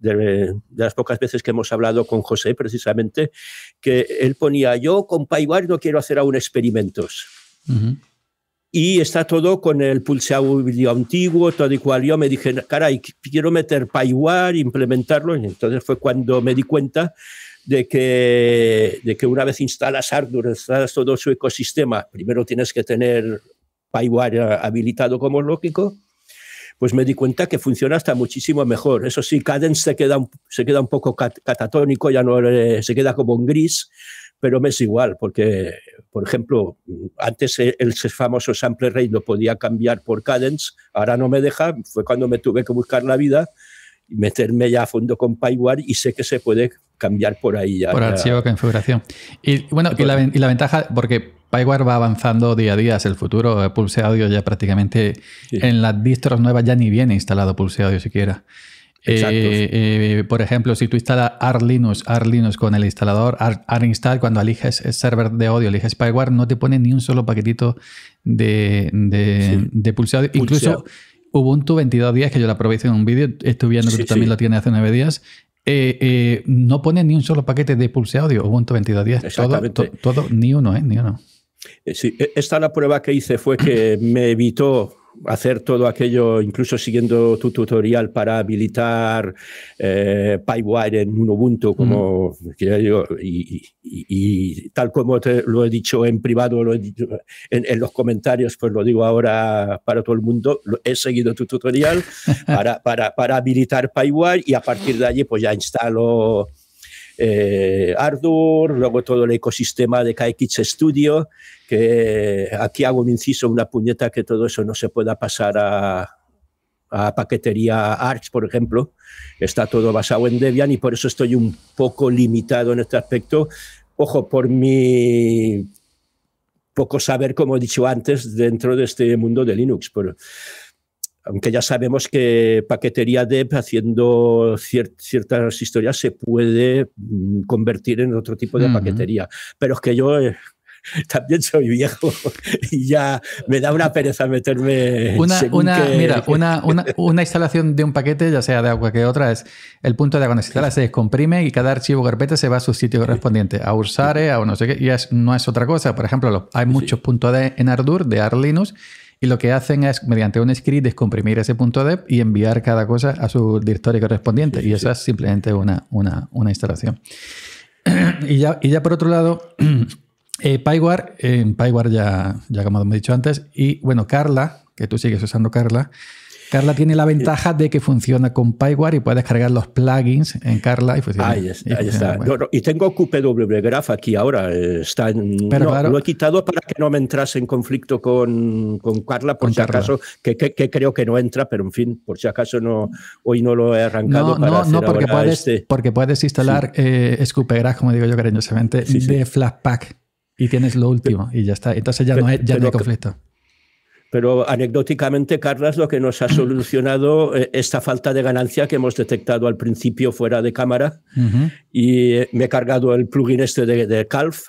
de, las pocas veces que hemos hablado con José, precisamente, que él ponía, yo con Paiwar no quiero hacer aún experimentos. Y está todo con el pulse antiguo, todo y cual. Yo me dije, caray, quiero meter Paiwar, implementarlo. Y entonces fue cuando me di cuenta de que, de que una vez instalas Ardour, instalas todo su ecosistema, primero tienes que tener Paiwar eh, habilitado como lógico pues me di cuenta que funciona hasta muchísimo mejor. Eso sí, Cadence se queda, se queda un poco catatónico, ya no se queda como en gris, pero me es igual, porque, por ejemplo, antes el famoso sample rate lo podía cambiar por Cadence, ahora no me deja, fue cuando me tuve que buscar la vida y meterme ya a fondo con PyWare y sé que se puede cambiar por ahí ya. Por archivo, configuración. Y bueno, la, y la ventaja, porque PyWare va avanzando día a día hacia el futuro. Pulse Audio ya prácticamente en las distros nuevas ya ni viene instalado Pulse Audio siquiera. Eh, eh, por ejemplo, si tú instalas r Linux, Linux con el instalador, AR, install, cuando eliges el server de audio, eliges PyWare, no te pone ni un solo paquetito de, Pulse Audio. Incluso Ubuntu 22 días, que yo la probé en un vídeo, estuve viendo que también lo tienes hace nueve días, eh, no pone ni un solo paquete de Pulse Audio, Ubuntu 22.10. Todo, todo, ni uno, ¿eh? Ni uno. Eh, sí, e-, esta la prueba que hice fue que me evitó hacer todo aquello, incluso siguiendo tu tutorial para habilitar eh, PyWire en un Ubuntu, como y, tal como te lo he dicho en privado, lo he dicho en, los comentarios, pues lo digo ahora para todo el mundo, he seguido tu tutorial para, para, para habilitar PyWire y a partir de allí pues ya instalo eh, luego todo el ecosistema de Kaikits Studio, que aquí hago un inciso, una puñeta que todo eso no se pueda pasar a, a paquetería Arch, por ejemplo. Está todo basado en Debian y por eso estoy un poco limitado en este aspecto. Ojo, por mi poco saber, como he dicho antes, dentro de este mundo de Linux. Pero, aunque ya sabemos que paquetería de haciendo ciertas historias se puede mm, convertir en otro tipo de paquetería. Pero es que yo eh, también soy viejo y ya me da una pereza meterme. Una, una Mira, una, instalación de un paquete, ya sea de agua que otra, es el punto de cuando se se descomprime y cada archivo carpeta se va a su sitio correspondiente, a Ursare, eh, a no sé qué, y no es otra cosa. Por ejemplo, hay muchos puntos de en Ardour, de Arlinux, y lo que hacen es, mediante un script, descomprimir ese punto .deb y enviar cada cosa a su directorio correspondiente. y esa es simplemente una, una, instalación. y, ya, y ya por otro lado... Eh, Pywar, en ya, ya como hemos dicho antes, y bueno, Carla, que tú sigues usando Carla, Carla tiene la ventaja de que funciona con PyWare y puedes cargar los plugins en Carla y funciona. Ahí está. y tengo QPW Graph aquí ahora. Está lo he quitado para que no me entrase en conflicto con, con Carla, por si acaso, que, creo que no entra, pero en fin, por si acaso no hoy no lo he arrancado. No, para no, no porque, puedes, este. porque puedes instalar sí. Eh, Graph, como digo yo cariñosamente, de Flashpack y tienes lo último y ya está. Entonces ya ya no hay conflicto. Pero anecdóticamente, Carlos, lo que nos ha solucionado eh, esta falta de ganancia que hemos detectado al principio fuera de cámara. Y eh, me he cargado el plugin este de, de Calf.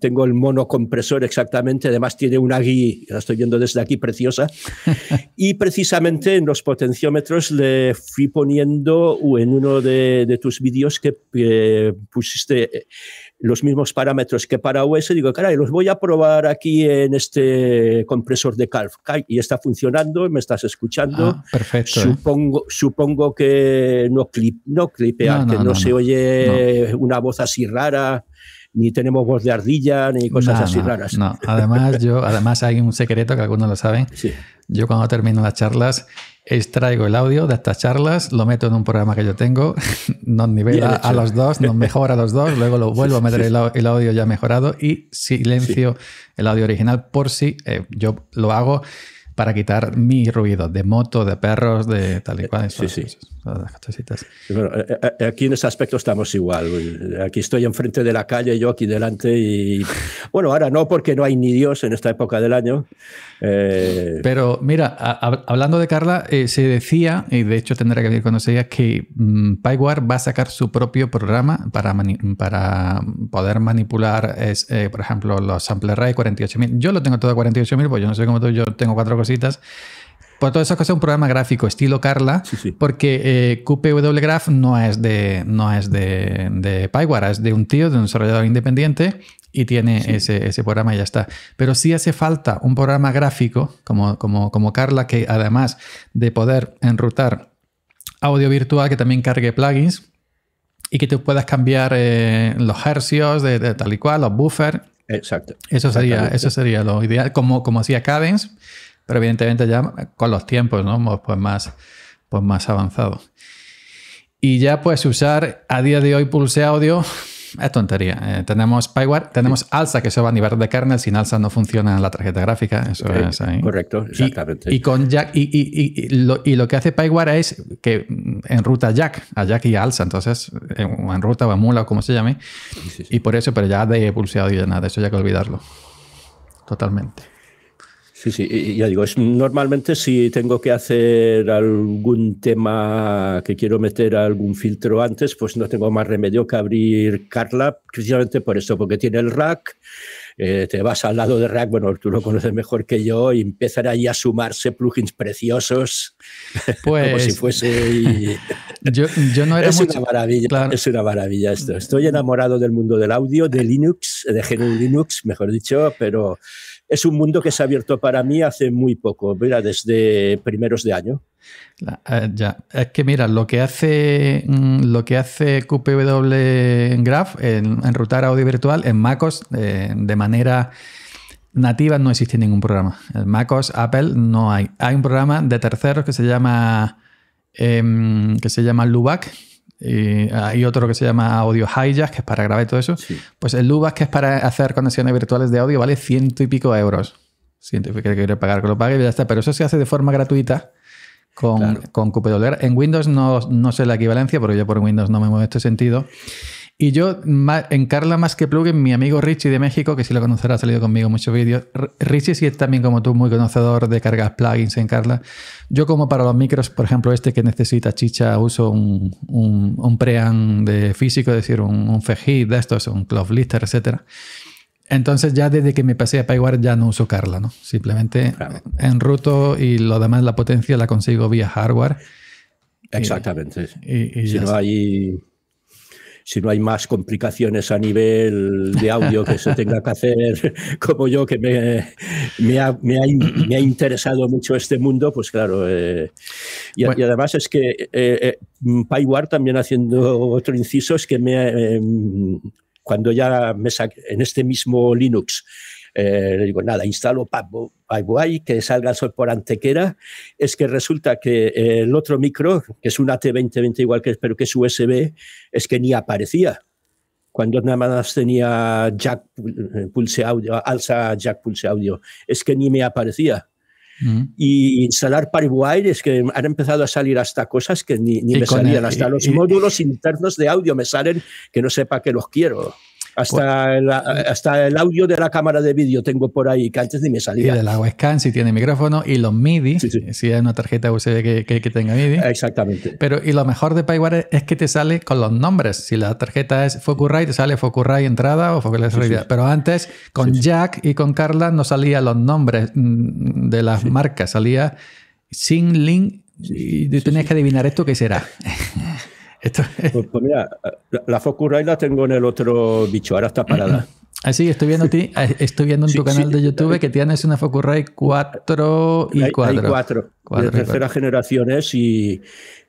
tengo el monocompresor exactamente, además tiene una guía, la estoy viendo desde aquí, preciosa. y precisamente en los potenciómetros le fui poniendo en uno de, tus vídeos que eh, pusiste los mismos parámetros que para OS, digo, caray, los voy a probar aquí en este compresor de Calf. Y está funcionando, me estás escuchando. Ah, perfecto. ¿eh? Supongo, supongo que no, clip, no clipea, que no se oye una voz así rara ni tenemos voz de ardilla, ni cosas así raras. No, además, yo, además hay un secreto que algunos lo saben. Sí. Yo cuando termino las charlas, extraigo el audio de estas charlas, lo meto en un programa que yo tengo, nos nivela a los dos, nos mejora a los dos, luego lo vuelvo a meter el, audio ya mejorado y silencio el audio original por si eh, yo lo hago para quitar mi ruido de moto, de perros, de tal y cual. Eh, sí, sí. Eh, eh, aquí en ese aspecto estamos igual. Aquí estoy enfrente de la calle, yo aquí delante y... Bueno, ahora no porque no hay ni Dios en esta época del año. Pero mira, hablando de Carla, se decía, y de hecho tendrá que ver cuando se diga, que mmm, va a sacar su propio programa para, para poder manipular, es, por ejemplo, los sample array 48.000. Yo lo tengo todo a 48.000, pues yo no sé cómo todo, yo tengo cuatro cosas por todas esas cosas, un programa gráfico estilo Carla, porque eh, QPW Graph no es de, no es de, de Pyware, es de un tío, de un desarrollador independiente y tiene ese, programa y ya está. Pero sí hace falta un programa gráfico como, como, Carla, que además de poder enrutar audio virtual, que también cargue plugins y que tú puedas cambiar eh, los hercios de, tal y cual, los buffers. Exacto. Eso sería, eso sería lo ideal, como, como hacía Cadence pero evidentemente ya con los tiempos, ¿no? Pues más, pues más avanzado. Y ya pues usar a día de hoy Pulse Audio es tontería. Eh, tenemos Pyware, tenemos Alsa que se va a nivel de kernel, sin Alsa no funciona la tarjeta gráfica, eso es ahí. Correcto, exactamente. Y, con Jack, y, y, y, lo, y lo que hace Pyware es que enruta Jack, a Jack y a Alsa, entonces enruta eh, o emula o como se llame, y por eso, pero ya de Pulse Audio ya nada, eso ya hay que olvidarlo. Totalmente. Sí, sí, ya digo, normalmente si tengo que hacer algún tema que quiero meter algún filtro antes, pues no tengo más remedio que abrir Carla, precisamente por eso, porque tiene el rack, eh, te vas al lado de rack, bueno, tú lo conoces mejor que yo, y empiezan ahí a sumarse plugins preciosos, pues, como si pues, fuese... Eh, yo, yo, no era es una maravilla, es una maravilla esto. Estoy enamorado del mundo del audio, de Linux, de GNU Linux, mejor dicho, pero es un mundo que se ha abierto para mí hace muy poco, mira, desde primeros de año. Eh, ya, es que mira, lo que hace mm, lo que hace QPW Graph en, en rutar audio virtual en MacOS eh, de manera nativa no existe ningún programa. En MacOS, Apple no hay. Hay un programa de terceros que se llama eh, que se llama Lubac, y hay ah, otro que se llama Audio Hijack, que es para grabar todo eso. Pues el Lubas, que es para hacer conexiones virtuales de audio, vale ciento y pico euros. Si que quiere pagar, que lo pague Pero eso se hace de forma gratuita con, claro. En Windows no, no sé la equivalencia, porque yo por Windows no me muevo en este sentido. Y yo, en Carla más que plugin, mi amigo Richie de México, que si lo conocerá, ha salido conmigo muchos vídeos. Richie sí es también como tú, muy conocedor de cargas plugins en Carla. Yo como para los micros, por ejemplo, este que necesita chicha, uso un, un, un preamp de físico, es decir, un, un de estos, un Cloth Lister, etc. Entonces ya desde que me pasé a PyWire ya no uso Carla, ¿no? Simplemente en Ruto y lo demás, la potencia la consigo vía hardware. Exactamente. Y, si no, hay si no hay más complicaciones a nivel de audio que se tenga que hacer, como yo, que me, ha, interesado mucho este mundo, pues claro. Eh, y, además es que eh, eh también haciendo otro inciso, es que me, eh, cuando ya me saqué, en este mismo Linux eh, le digo, nada, instalo Paraguay que salga el por antequera. Es que resulta que eh, el otro micro, que es un AT2020 igual que, pero que es USB, es que ni aparecía. Cuando nada más tenía jack eh, pulse audio, alza jack pulse audio, es que ni me aparecía. Mm. Y instalar Paraguay es que han empezado a salir hasta cosas que ni, ni me salían, hasta los módulos internos de audio me salen que no sepa que los quiero. Hasta, el, hasta el audio de la cámara de vídeo tengo por ahí, que antes ni me salía. Y de la webcam, si tiene micrófono, y los MIDI, si es una tarjeta USB que, tenga MIDI. Exactamente. Pero, y lo mejor de payware es que te sale con los nombres. Si la tarjeta es Focusrite, te sale Focusrite entrada o Focusrite salida. Pero antes, con Jack y con Carla, no salían los nombres mm, de las marcas, salía sin link y tenías que adivinar esto qué será. Pues, pues mira, la Focusrite la tengo en el otro bicho, ahora está parada. Ah, sí, estoy viendo, ti, ah, estoy viendo en tu canal de YouTube que tienes una Focusrite 4 y 4. Hay de tercera generación es y,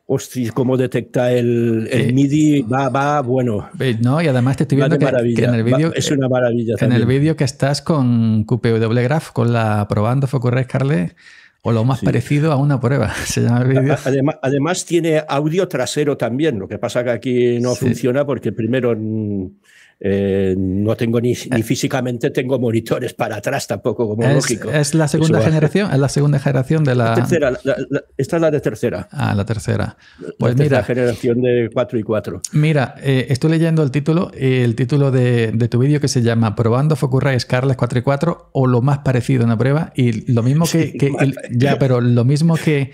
Hostia, cómo detecta el, el MIDI, va, va, bueno. Eh, no, y además te estoy viendo que, en el vídeo. Es una maravilla. En el vídeo que estás con QPW Graph, con la probando Focusrite Scarlet. O lo más parecido a una prueba, Además, tiene audio trasero también, lo que pasa que aquí no funciona porque primero eh, no tengo eh. ni, físicamente tengo monitores para atrás tampoco como es, lógico. Es la segunda generación, es la segunda generación de la, tercera. esta es la de tercera. Ah, la tercera. Pues la mira, generación de 4 y 4. Mira, eh, estoy leyendo el título, el título de, tu vídeo que se llama Probando Focusrite carles 4 y 4 o lo más parecido a una prueba y lo mismo que, ya, pero lo mismo que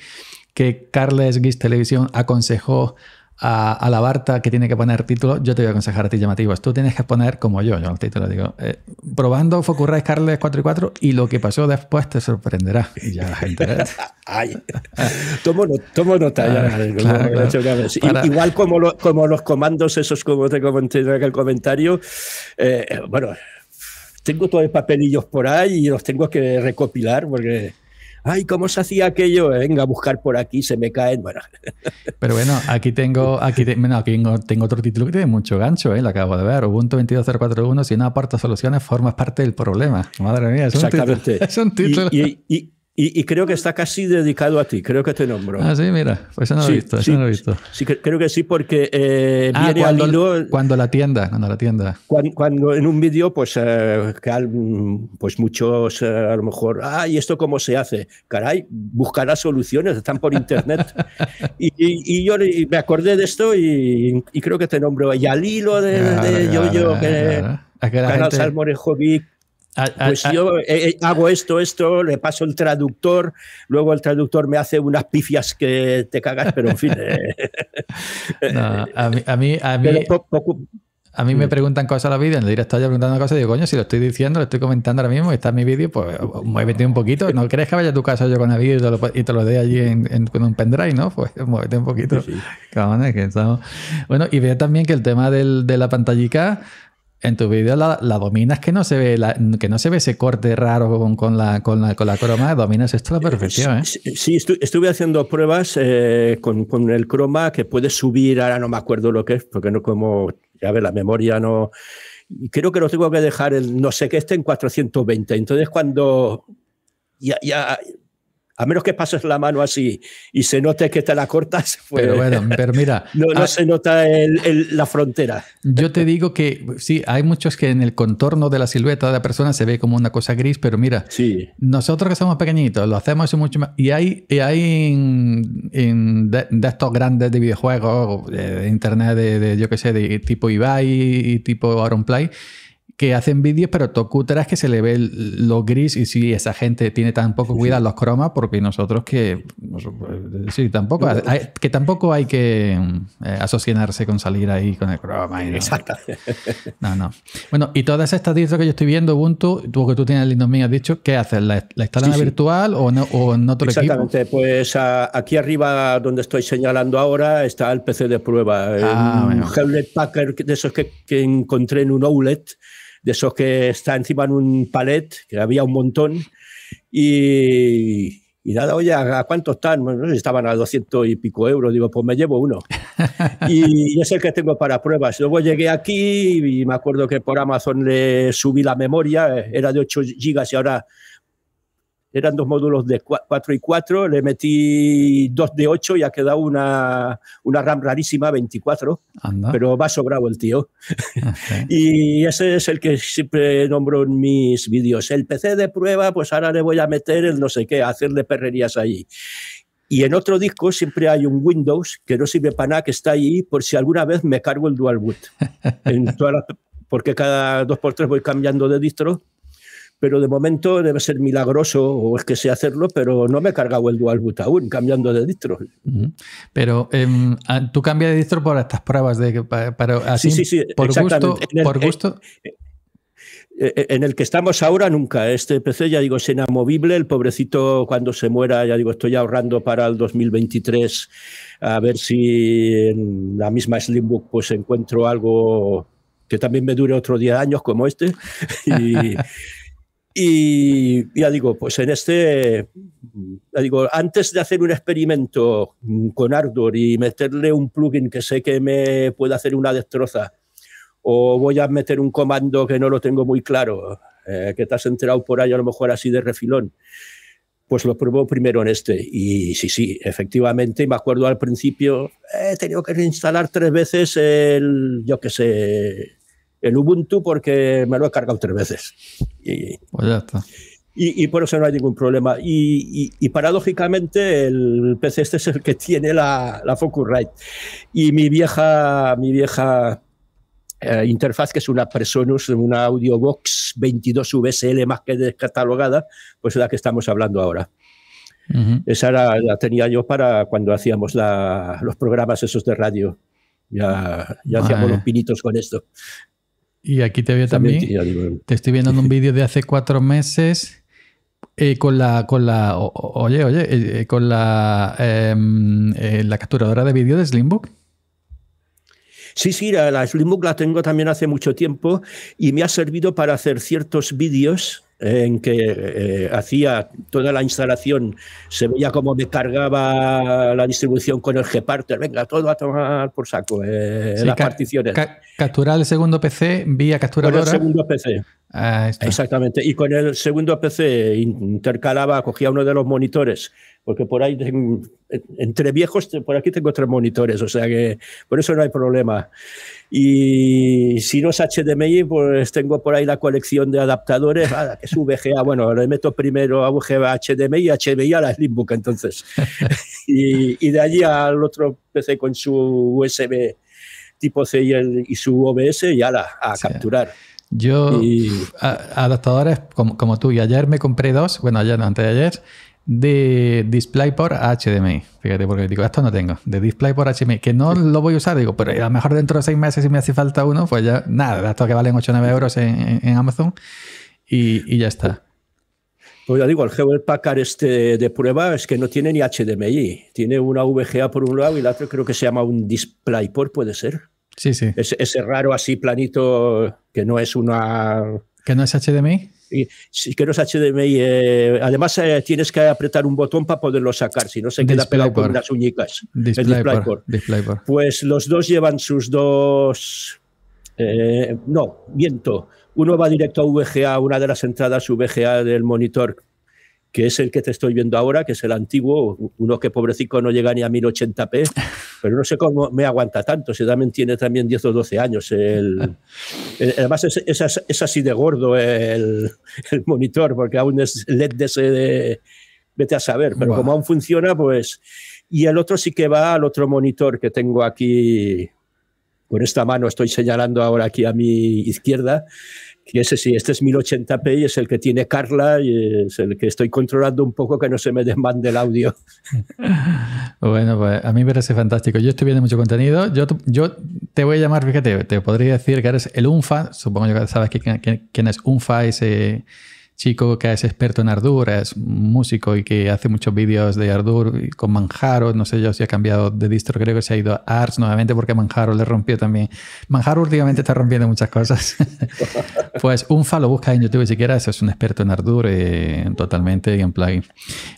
que Carles Guis Televisión aconsejó a, la Barta que tiene que poner título yo te voy a aconsejar a ti llamativos. Tú tienes que poner como yo, yo el título digo, eh, probando Focusrite Carles 4 y 4 y lo que pasó después te sorprenderá. Y ya la gente. ¿eh? Ay, tomo, tomo nota. ya, ah, Igual como, como los comandos, esos como te comenté en el comentario, eh, bueno, tengo todos los papelillos por ahí y los tengo que recopilar porque ay, ¿cómo se hacía aquello? Venga, a buscar por aquí, se me caen. Bueno. Pero bueno, aquí tengo, aquí, aquí tengo, otro título que tiene mucho gancho, ¿eh? lo acabo de ver. Ubuntu 22041, si no aporta soluciones, formas parte del problema. Madre mía, es un Exactamente. y, y, creo que está casi dedicado a ti, creo que te nombro. Ah, sí, mira, pues eso no lo he visto, no he visto. Sí, creo que sí, porque eh, ah, viene cuando, cuando la tienda, cuando la tienda. Cuando, en un vídeo, pues, eh, pues muchos eh, a lo mejor, ah, ¿y esto cómo se hace? Caray, buscará soluciones, están por internet. y, yo me acordé de esto y, creo que te nombro. Y al hilo de, yo, yo, que... Canal Salmorejo Vic, pues yo eh, eh, hago esto, esto, le paso el traductor, luego el traductor me hace unas pifias que te cagas, pero en fin. Eh. a mí, a mí, me mm. preguntan cosas a la vida en el directo yo preguntando cosas, y digo, coño, si lo estoy diciendo, lo estoy comentando ahora mismo, está en mi vídeo, pues muévete un poquito. No crees que vaya a tu casa yo con el vídeo y te lo, lo dé allí en, con un pendrive, ¿no? Pues muévete un poquito. Sí, que estamos... Bueno, y veo también que el tema del, de la pantallica en tu vídeo la, dominas que no se ve la, que no se ve ese corte raro con, la, con, la, con la croma, dominas esto a la eh, perfección. ¿eh? Sí, estuve haciendo pruebas eh, con, el croma que puede subir, ahora no me acuerdo lo que es, porque no como, ya ves, la memoria no... creo que lo tengo que dejar, el no sé qué, esté en 420. Entonces cuando ya a menos que pases la mano así y se note que te la cortas, pues, pero bueno, pero mira, no, ah, se nota la frontera. Yo te digo que sí, hay muchos que en el contorno de la silueta de la persona se ve como una cosa gris, pero mira, nosotros que somos pequeñitos lo hacemos mucho más. Y hay, hay en, de, estos grandes de videojuegos, de, internet, de, yo qué sé, de tipo Ibai y tipo Aaron Play que hacen vídeos, pero tocuteras que se le ve lo gris y si sí, esa gente tiene tan poco cuidado los cromas, porque nosotros que sí, tampoco hay, que tampoco hay que mm, eh, asociarse con salir ahí con el croma. Exacto. No, no. Bueno, y todas estas estadística que yo estoy viendo, Ubuntu, tú que tú tienes el Linux mío, has dicho, ¿qué haces? ¿La, la instalan virtual o, no, o en otro Exactamente. equipo? Exactamente, pues aquí arriba donde estoy señalando ahora está el PC de prueba. Ah, un Hewlett Packer, de esos que, que encontré en un outlet de esos que está encima en un palet, que había un montón, y, nada, oye, ¿a cuánto están? Bueno, no sé estaban a 200 y pico euros. Digo, pues me llevo uno. y es el que tengo para pruebas. Luego llegué aquí y me acuerdo que por Amazon le subí la memoria. Eh, era de 8 gigas y ahora eran dos módulos de 4 y 4, le metí dos de 8 y ha quedado una, una RAM rarísima, 24, pero va sobrado el tío. y ese es el que siempre nombro en mis vídeos. El PC de prueba, pues ahora le voy a meter el no sé qué, hacerle perrerías allí. Y en otro disco siempre hay un Windows que no sirve para nada, que está ahí por si alguna vez me cargo el dual boot. porque cada dos por tres voy cambiando de distro pero de momento debe ser milagroso o es que sé hacerlo, pero no me he cargado el dual boot cambiando de distro. Pero em, tú cambias de distro por estas pruebas de para, así sí, sí, sí, por gusto, eh, eh, en el que estamos ahora nunca. Este PC, ya digo, es inamovible. El pobrecito cuando se muera, ya digo, estoy ahorrando para el 2023 a ver si en la misma Slimbook pues encuentro algo que también me dure otro 10 años como este. Y, y ya digo, pues en este, digo, antes de hacer un experimento con Ardor y meterle un plugin que sé que me puede hacer una destroza, o voy a meter un comando que no lo tengo muy claro, eh, que te has enterado por ahí a lo mejor así de refilón, pues lo pruebo primero en este. Y sí, sí, efectivamente, me acuerdo al principio, he tenido que reinstalar tres veces el, yo qué sé, el Ubuntu porque me lo he cargado tres veces. Pues y, por eso no hay ningún problema. Y, paradójicamente el PC este es el que tiene la, la Focusrite. Y mi vieja, mi vieja eh, interfaz, que es una Presonus, una Audiobox 22 VSL más que descatalogada, pues es la que estamos hablando ahora. Esa la, tenía yo para cuando hacíamos los programas esos de radio. Ya, ya ah, hacíamos los pinitos con esto. Y aquí te veo también. te estoy viendo un vídeo de hace cuatro meses eh, con la, con la, oye, oye, eh, eh, con la, em, la capturadora de vídeo de Slimbook. Sí, sí, la, la Slimbook la tengo también hace mucho tiempo y me ha servido para hacer ciertos vídeos en que eh, hacía toda la instalación, se veía como descargaba la distribución con el Gparter, venga, todo a tomar por saco, eh, las particiones. capturar el segundo PC vía capturadora. el segundo PC. Ah, Exactamente, y con el segundo PC intercalaba, cogía uno de los monitores, porque por ahí, entre viejos, por aquí tengo tres monitores, o sea que por eso no hay problema. Y si no es HDMI, pues tengo por ahí la colección de adaptadores, que es VGA, bueno, le meto primero a VGA HDMI HDMI a la Slimbook entonces. y, de allí al otro PC con su USB tipo C y, su OBS y ala, a capturar. Yo, y... adaptadores como, como, tú, y ayer me compré dos, bueno, ayer no, antes de ayer, de display por HDMI. Fíjate, porque digo, esto no tengo, de display por HDMI, que no lo voy a usar, digo, pero a lo mejor dentro de seis meses, si me hace falta uno, pues ya, nada, esto que valen 8 o 9 euros en, Amazon y, ya está. Pues ya digo, el Hewlett Packard este de prueba es que no tiene ni HDMI, tiene una VGA por un lado y la otra creo que se llama un display por, puede ser. Sí, sí. ese raro así planito que no es una ¿Que no es HDMI? Sí, que no es HDMI. Eh, además, eh, tienes que apretar un botón para poderlo sacar, si no se queda pegado con las uñicas. Display Pues los dos llevan sus dos. Eh, no, viento. Uno va directo a VGA, una de las entradas VGA del monitor, que es el que te estoy viendo ahora, que es el antiguo, uno que pobrecito no llega ni a 1080p. pero no sé cómo me aguanta tanto, si también tiene también 10 o 12 años. además es, así de gordo el, monitor, porque aún es LED de ese vete a saber, pero como aún funciona, pues... Y el otro sí que va al otro monitor que tengo aquí, con esta mano estoy señalando ahora aquí a mi izquierda, y ese sí, este es 1080p y es el que tiene Carla y es el que estoy controlando un poco que no se me desmande el audio. bueno, pues a mí me parece fantástico. Yo estoy viendo mucho contenido. Yo, yo te voy a llamar, fíjate, te podría decir que eres el UNFA. Supongo que sabes quién, quién es UNFA, ese chico que es experto en Ardour, es músico y que hace muchos vídeos de Ardour con Manjaro, no sé yo si ha cambiado de distro, creo que se ha ido a Arts nuevamente porque Manjaro le rompió también. Manjaro últimamente está rompiendo muchas cosas. pues un lo busca en YouTube si quieres, es un experto en Ardour eh, totalmente y en plugin.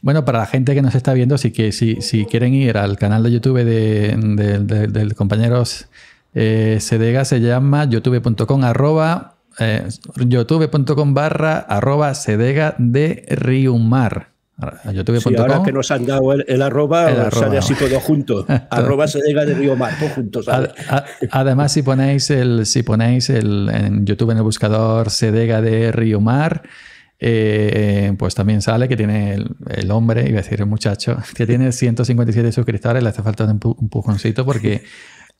Bueno, para la gente que nos está viendo, si, que, si, si quieren ir al canal de YouTube del de, compañeros eh, Sedega, se llama youtube.com eh, youtube.com barra arroba sedega de Riumar. YouTube.com. ahora que nos han dado el, arroba, sale así todo junto. arroba sedega de Riomar, todo además, si ponéis, el, si ponéis el, en YouTube en el buscador sedega de riumar eh, pues también sale que tiene el, hombre, iba a decir el muchacho, que tiene 157 suscriptores, le hace falta un, pujoncito porque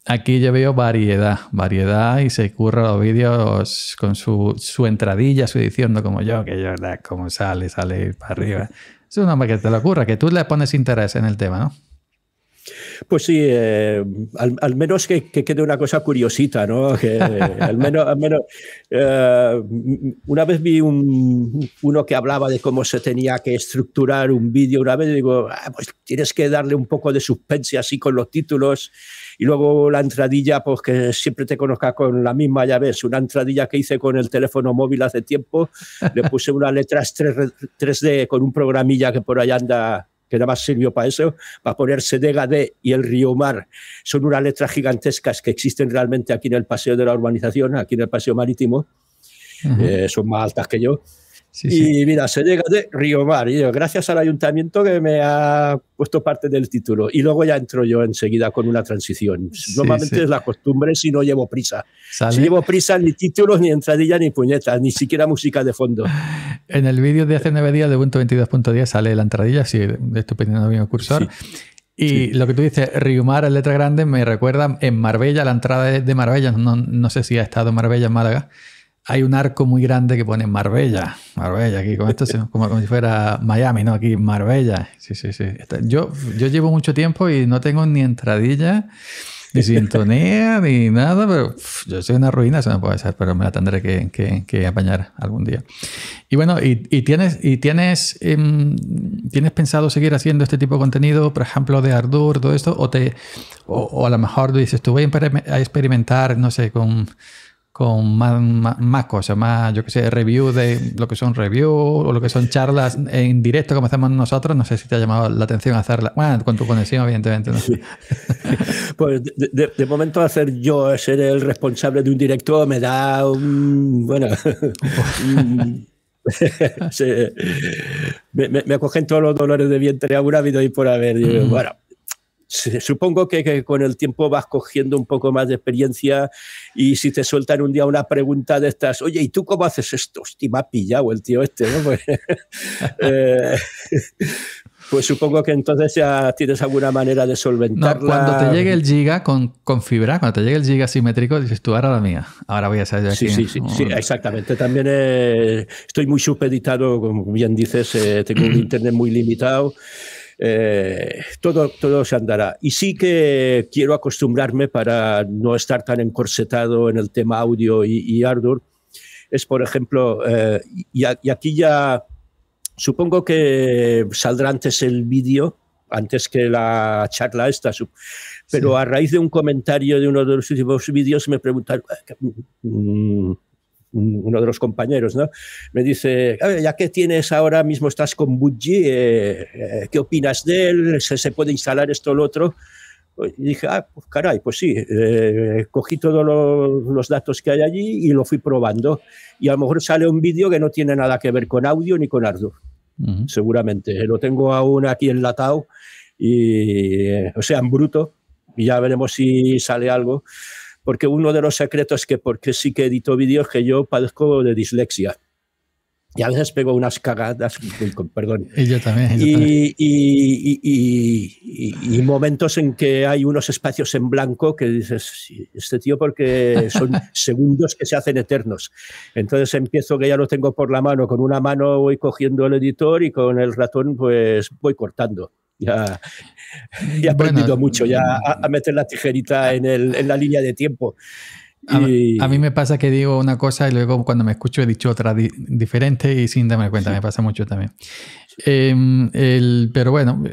aquí yo veo variedad, variedad y se curra los vídeos con su, su entradilla, su edición, como yo, que yo, como sale, sale para arriba. Es un hombre que te lo ocurra, que tú le pones interés en el tema, ¿no? Pues sí, eh, al, menos que, quede una cosa curiosita, ¿no? Eh, al menos, al menos eh, una vez vi uno que hablaba de cómo se tenía que estructurar un vídeo, una vez digo, ah, pues tienes que darle un poco de suspense así con los títulos y luego la entradilla, pues que siempre te conozca con la misma, llave, es una entradilla que hice con el teléfono móvil hace tiempo, le puse unas letras 3, d con un programilla que por allá anda que nada más sirvió para eso, para poner Sedega D y el Río Mar. Son unas letras gigantescas que existen realmente aquí en el Paseo de la Urbanización, aquí en el Paseo Marítimo. Eh, son más altas que yo y mira, se llega de Río Mar. Y gracias al ayuntamiento que me ha puesto parte del título. Y luego ya entro yo enseguida con una transición. Normalmente es la costumbre si no llevo prisa. Si llevo prisa, ni títulos, ni entradilla, ni puñetas, ni siquiera música de fondo. En el vídeo de hace nueve días de punto 22.10 sale la entradilla, si estoy poniendo bien el cursor. Y lo que tú dices, Riumar en letra grande, me recuerda en Marbella, la entrada de Marbella. No, no sé si ha estado Marbella, en Málaga, hay un arco muy grande que pone Marbella. Marbella, aquí, con esto, como, como si fuera Miami, ¿no? Aquí, Marbella. Sí, sí, sí. Yo, yo llevo mucho tiempo y no tengo ni entradilla, ni sintonía, ni nada, pero yo soy una ruina, eso no puede ser, pero me la tendré que, que, que apañar algún día. Y bueno, y, y tienes, y tienes, em, tienes pensado seguir haciendo este tipo de contenido, por ejemplo, de Ardour, todo esto, o, te, o a lo mejor dices, tú voy a experimentar, no sé, con con más, más, cosas, más, yo que sé, review de lo que son reviews o lo que son charlas en directo como hacemos nosotros. No sé si te ha llamado la atención hacerla. Bueno, con tu conexión, evidentemente. Pues de, momento hacer yo, ser el responsable de un directo, me da un... Bueno... me, me, acogen todos los dolores de vientre ávido y por haber. bueno supongo que, con el tiempo vas cogiendo un poco más de experiencia y si te sueltan un día una pregunta de estas, oye, ¿y tú cómo haces esto? Hostia, me ha pillado el tío este, pues, eh, pues, supongo que entonces ya tienes alguna manera de solventarla. cuando te llegue el giga con, fibra, cuando te llegue el giga simétrico, dices tú, ahora la mía, ahora voy a salir aquí. Sí, sí, sí, exactamente. También eh, estoy muy supeditado, como bien dices, eh, tengo un internet muy limitado. Eh, todo, todo se andará. Y sí que quiero acostumbrarme para no estar tan encorsetado en el tema audio y, y hardware. Es, por ejemplo, eh, y, aquí ya supongo que saldrá antes el vídeo, antes que la charla esta, pero a raíz de un comentario de uno de los últimos vídeos me preguntaron... Ah, mm, uno de los compañeros, ¿no? Me dice, ya que tienes ahora mismo, estás con Buggy, eh, eh, ¿qué opinas de él? ¿Se, puede instalar esto o lo otro? Pues, y dije, ah, pues caray, pues sí, eh, cogí todos los datos que hay allí y lo fui probando. Y a lo mejor sale un vídeo que no tiene nada que ver con audio ni con Arduino, seguramente. Lo tengo aún aquí enlatado, y, o sea, en bruto, y ya veremos si sale algo porque uno de los secretos que porque sí que edito vídeos que yo padezco de dislexia. Y a veces pego unas cagadas, perdón. Y yo también. y, y, momentos en que hay unos espacios en blanco que dices, este tío, porque son segundos que se hacen eternos. Entonces empiezo que ya lo tengo por la mano, con una mano voy cogiendo el editor y con el ratón pues voy cortando. Ya, ya aprendido mucho, ya mm. a, meter la tijerita ah. en, la línea de tiempo. A, mí me pasa que digo una cosa y luego cuando me escucho he dicho otra diferente y sin darme cuenta, me pasa mucho también. Em, pero bueno,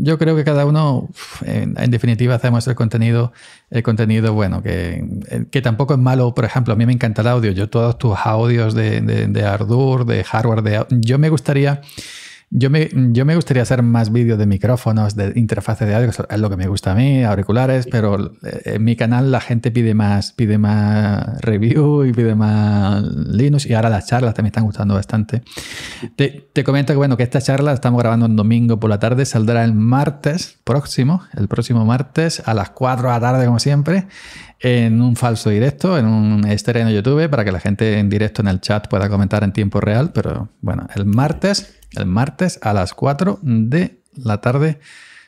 yo creo que cada uno, en, definitiva, hacemos el contenido, el contenido bueno, que, eh, que, tampoco es malo. Por ejemplo, a mí me encanta el audio. Yo todos tus audios de, de, de Ardour, de hardware, yo me gustaría yo me, gustaría hacer más vídeos de micrófonos, de interfaces de audio, que es lo que me gusta a mí, auriculares, pero eh, en mi canal la gente pide más, pide más review y pide más Linux y ahora las charlas también están gustando bastante. Te, comento que bueno, que esta charla estamos grabando un domingo por la tarde, saldrá el martes próximo, el próximo martes a las 4 de la tarde como siempre, en un falso directo, en un estreno YouTube, para que la gente en directo en el chat pueda comentar en tiempo real, pero bueno, el martes el martes a las 4 de la tarde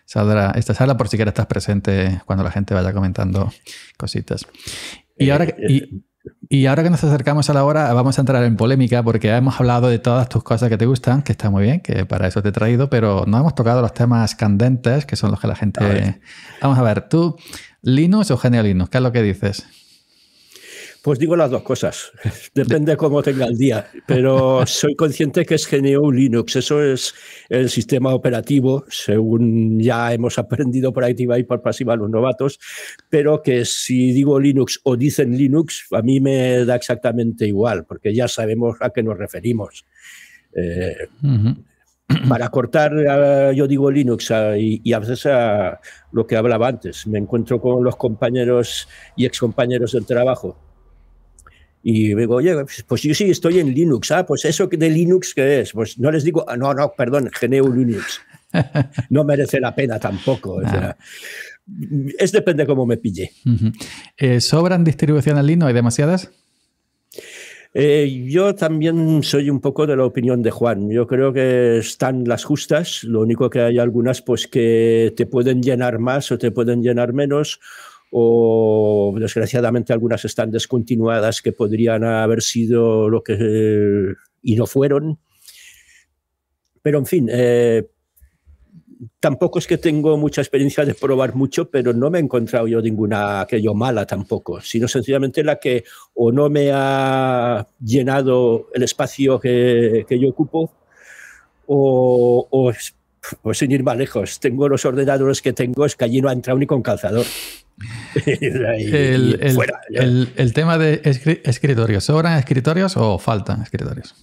saldrá esta sala por si quieres estar presente cuando la gente vaya comentando cositas. Y eh, ahora, eh, y, ahora que nos acercamos a la hora, vamos a entrar en polémica porque hemos hablado de todas tus cosas que te gustan, que está muy bien, que para eso te he traído, pero no hemos tocado los temas candentes, que son los que la gente... vamos a ver, tú, Linus o Genialinus ¿qué es lo que dices? Pues digo las dos cosas, depende cómo tenga el día, pero soy consciente que es GNU Linux, eso es el sistema operativo, según ya hemos aprendido por activa y por pasiva los novatos, pero que si digo Linux o dicen Linux, a mí me da exactamente igual, porque ya sabemos a qué nos referimos. Eh, para cortar, eh, yo digo Linux ah, y, a veces a ah, lo que hablaba antes, me encuentro con los compañeros y excompañeros del trabajo y digo, oye, pues yo sí estoy en Linux. Ah, pues eso de Linux, ¿qué es? Pues no les digo, ah, no, no, perdón, GNU Linux. No merece la pena tampoco. Ah. es depende cómo me pille. eh, ¿Sobran distribuciones Linux? ¿Hay demasiadas? Eh, yo también soy un poco de la opinión de Juan. Yo creo que están las justas. Lo único que hay algunas pues que te pueden llenar más o te pueden llenar menos o desgraciadamente algunas están descontinuadas que podrían haber sido lo que eh, y no fueron. Pero en fin, eh, tampoco es que tengo mucha experiencia de probar mucho, pero no me he encontrado yo ninguna que yo mala tampoco, sino sencillamente la que o no me ha llenado el espacio que, yo ocupo o, pues sin ir más lejos, tengo los ordenadores que tengo, es que allí no ha entrado ni con calzador. el, tema de escritorios, ¿sobran escritorios o faltan escritorios?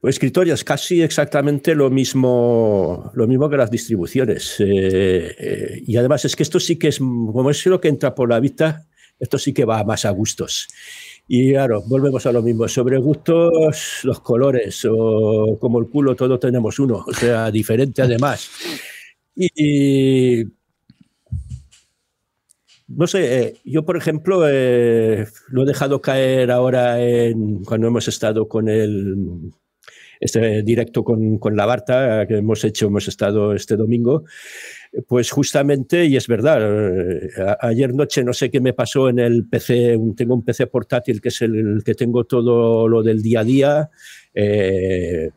Pues escritorios, casi exactamente lo mismo, lo mismo que las distribuciones. Eh, eh, y además es que esto sí que es, como es lo que entra por la vista, esto sí que va más a gustos. Y claro, volvemos a lo mismo. Sobre gustos, los colores, o como el culo, todos tenemos uno, o sea, diferente además. Y. No sé, eh, yo por ejemplo eh, lo he dejado caer ahora cuando hemos estado con el este directo con, con la Barta que hemos hecho, hemos estado este domingo. Pues justamente, y es verdad, eh, ayer noche no sé qué me pasó en el PC, tengo un PC portátil que es el que tengo todo lo del día a día. Eh,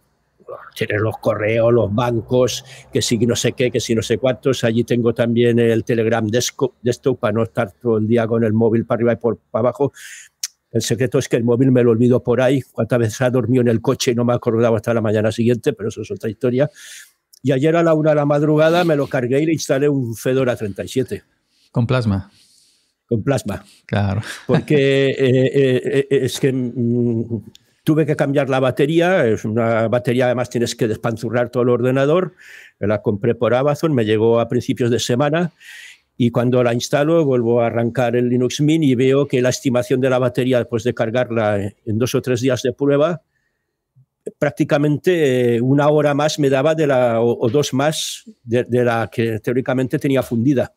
los correos, los bancos, que si no sé qué, que si no sé cuántos. Allí tengo también el Telegram desktop para no estar todo el día con el móvil para arriba y por, para abajo. El secreto es que el móvil me lo olvidó por ahí. Cuántas veces ha dormido en el coche y no me ha acordado hasta la mañana siguiente, pero eso es otra historia. Y ayer a la una de la madrugada me lo cargué y le instalé un Fedora 37. Con plasma. Con plasma. Claro. Porque eh, eh, eh, es que mm, tuve que cambiar la batería. Es una batería, además tienes que despanzurrar todo el ordenador. La compré por Amazon, me llegó a principios de semana. Y cuando la instalo, vuelvo a arrancar el Linux Mint y veo que la estimación de la batería después de cargarla en dos o tres días de prueba prácticamente eh, una hora más me daba de la, o, dos más de, la que teóricamente tenía fundida.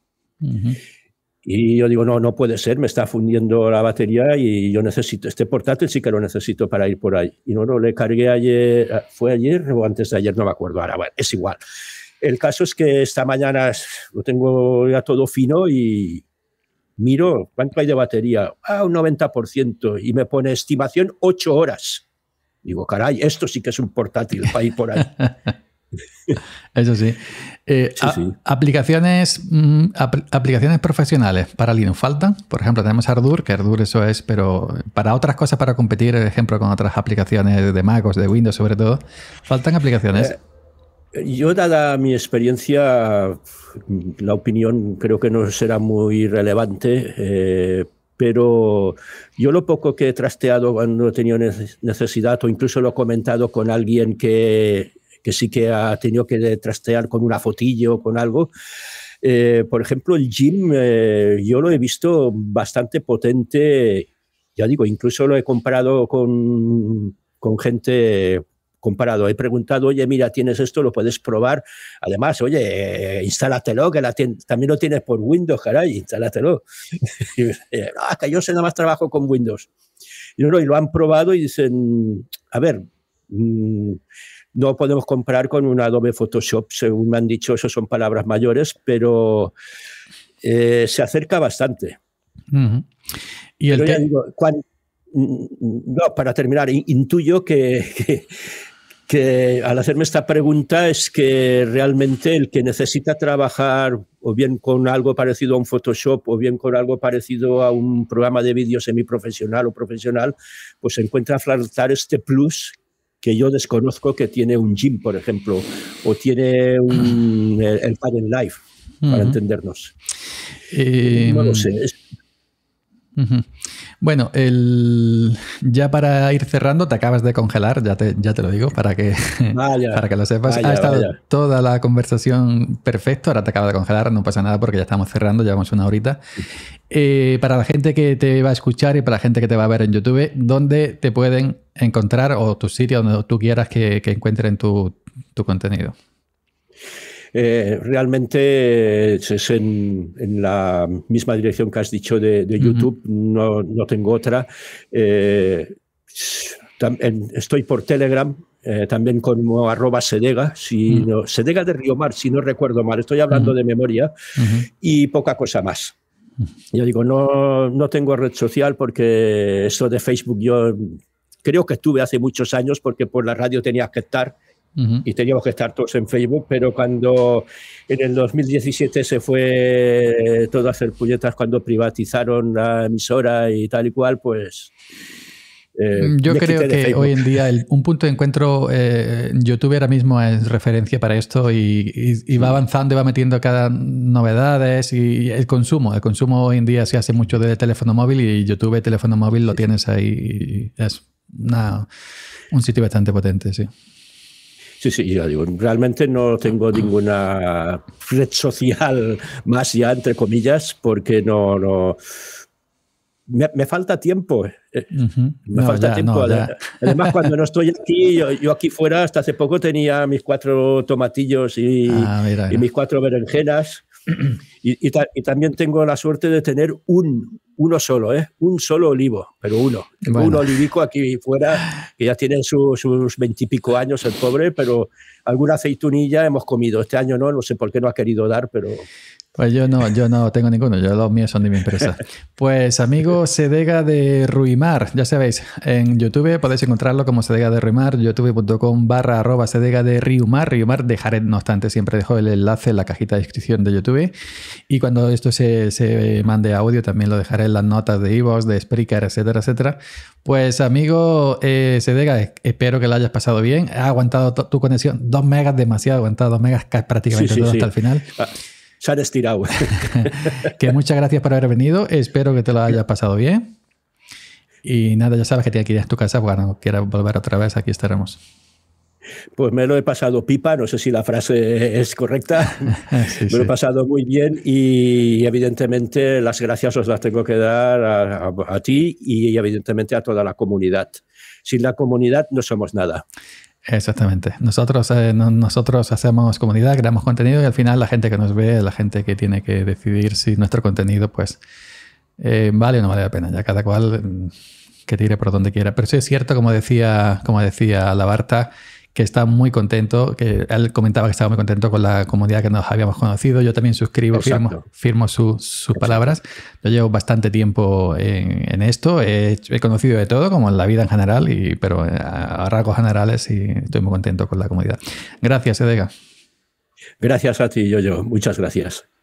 Y yo digo, no, no puede ser, me está fundiendo la batería y yo necesito este portátil, sí que lo necesito para ir por ahí. Y no, no, le cargué ayer, ah, fue ayer o antes de ayer, no me acuerdo ahora, bueno, es igual. El caso es que esta mañana lo tengo ya todo fino y miro, ¿cuánto hay de batería? Ah, un 90% y me pone estimación 8 horas. Digo, caray, esto sí que es un portátil para ir por ahí. Eso sí. Eh, aplicaciones, mm, aplicaciones profesionales para Linux faltan. Por ejemplo, tenemos Ardour, que Ardour eso es, pero para otras cosas, para competir, por ejemplo, con otras aplicaciones de Mac o de Windows sobre todo, faltan aplicaciones. Eh, yo, dada mi experiencia, la opinión creo que no será muy relevante, eh, pero yo lo poco que he trasteado cuando he tenido necesidad o incluso lo he comentado con alguien que, que sí que ha tenido que trastear con una fotillo o con algo. Eh, por ejemplo, el gym eh, yo lo he visto bastante potente, ya digo, incluso lo he comparado con, con gente comparado. He preguntado, oye, mira, tienes esto, lo puedes probar. Además, oye, eh, instálatelo, que la también lo tienes por Windows, caray, instálatelo. ah, que yo sé nada más trabajo con Windows. Y, no, y lo han probado y dicen, a ver, mm, no podemos comprar con un Adobe Photoshop, según me han dicho, eso son palabras mayores, pero eh, se acerca bastante. Y el mm, mm, no, para terminar, intuyo que, que al hacerme esta pregunta es que realmente el que necesita trabajar o bien con algo parecido a un Photoshop o bien con algo parecido a un programa de vídeo semiprofesional o profesional, pues encuentra a flotar este plus que yo desconozco que tiene un gym, por ejemplo, o tiene un, el, el Live, para entendernos. Eh, no lo sé. Bueno, el... ya para ir cerrando, te acabas de congelar, ya te, ya te lo digo, para que, para que lo sepas. ha estado toda la conversación perfecto, ahora te acabas de congelar, no pasa nada porque ya estamos cerrando, llevamos una horita. Eh, para la gente que te va a escuchar y para la gente que te va a ver en YouTube, ¿dónde te pueden encontrar o tu sitio donde tú quieras que, encuentren tu, tu contenido? Eh, realmente eh, es en, la misma dirección que has dicho de, YouTube, no, no, tengo otra. Eh, estoy por Telegram, eh, también como arroba Sedega, si mm. Sedega de Río Mar, si no recuerdo mal, estoy hablando de memoria, y poca cosa más. Mm. Yo digo, no, no tengo red social porque esto de Facebook yo creo que estuve hace muchos años porque por la radio tenía que estar y teníamos que estar todos en Facebook, pero cuando en el 2017 se fue todo a hacer puñetas cuando privatizaron la emisora y tal y cual, pues... Eh, mm, yo creo que hoy en día un punto de encuentro, eh, YouTube ahora mismo es referencia para esto y, va mm. avanzando y va metiendo cada novedades y, el consumo. El consumo hoy en día se hace mucho de teléfono móvil y YouTube, teléfono móvil, lo tienes ahí. es un sitio bastante potente, sí. Sí, sí, ya digo, realmente no tengo ninguna red social más ya, entre comillas, porque no, no, me, falta tiempo. Me falta tiempo. Además, cuando no estoy aquí, yo, aquí fuera hasta hace poco tenía mis cuatro tomatillos y, ah, mis cuatro berenjenas. y, también tengo la suerte de tener un, uno solo, ¿eh? un solo olivo, pero uno. Un olivico aquí fuera, que ya tiene sus veintipico años el pobre, pero alguna aceitunilla hemos comido. Este año no, no sé por qué no ha querido dar, pero pues yo no, yo no tengo ninguno, yo los míos son de mi empresa. Pues amigo Sedega de Ruimar, ya sabéis, en YouTube podéis encontrarlo como Sedega de Ruimar, youtube.com barra arroba Sedega de Ruimar, dejaré, no obstante, siempre dejo el enlace en la cajita de descripción de YouTube y cuando esto se, se mande audio también lo dejaré en las notas de iVoox, de Spreaker, etcétera, etcétera. Pues amigo eh, Sedega, espero que lo hayas pasado bien, ha aguantado tu conexión, dos megas demasiado, aguantado dos megas prácticamente todo hasta el final. Ah se han estirado. que muchas gracias por haber venido. Espero que te lo hayas pasado bien. Y nada, ya sabes que te ir a tu casa cuando quieras volver otra vez, aquí estaremos. Pues me lo he pasado pipa, no sé si la frase es correcta, me lo he pasado muy bien y evidentemente las gracias os las tengo que dar a, ti y evidentemente a toda la comunidad. Sin la comunidad no somos nada. Exactamente. Nosotros, eh, nosotros hacemos comunidad, creamos contenido y al final la gente que nos ve, la gente que tiene que decidir si nuestro contenido pues eh, vale o no vale la pena. Ya cada cual mm, que tire por donde quiera. Pero sí es cierto, como decía, como decía la Barta, que está muy contento, que él comentaba que estaba muy contento con la comunidad que nos habíamos conocido. Yo también suscribo, firmo, firmo sus palabras. Yo llevo bastante tiempo en, en esto, he, conocido de todo, como en la vida en general, y, pero eh, a, rasgos generales y estoy muy contento con la comunidad. Gracias, Edega. Gracias a ti, Yoyo. Muchas gracias.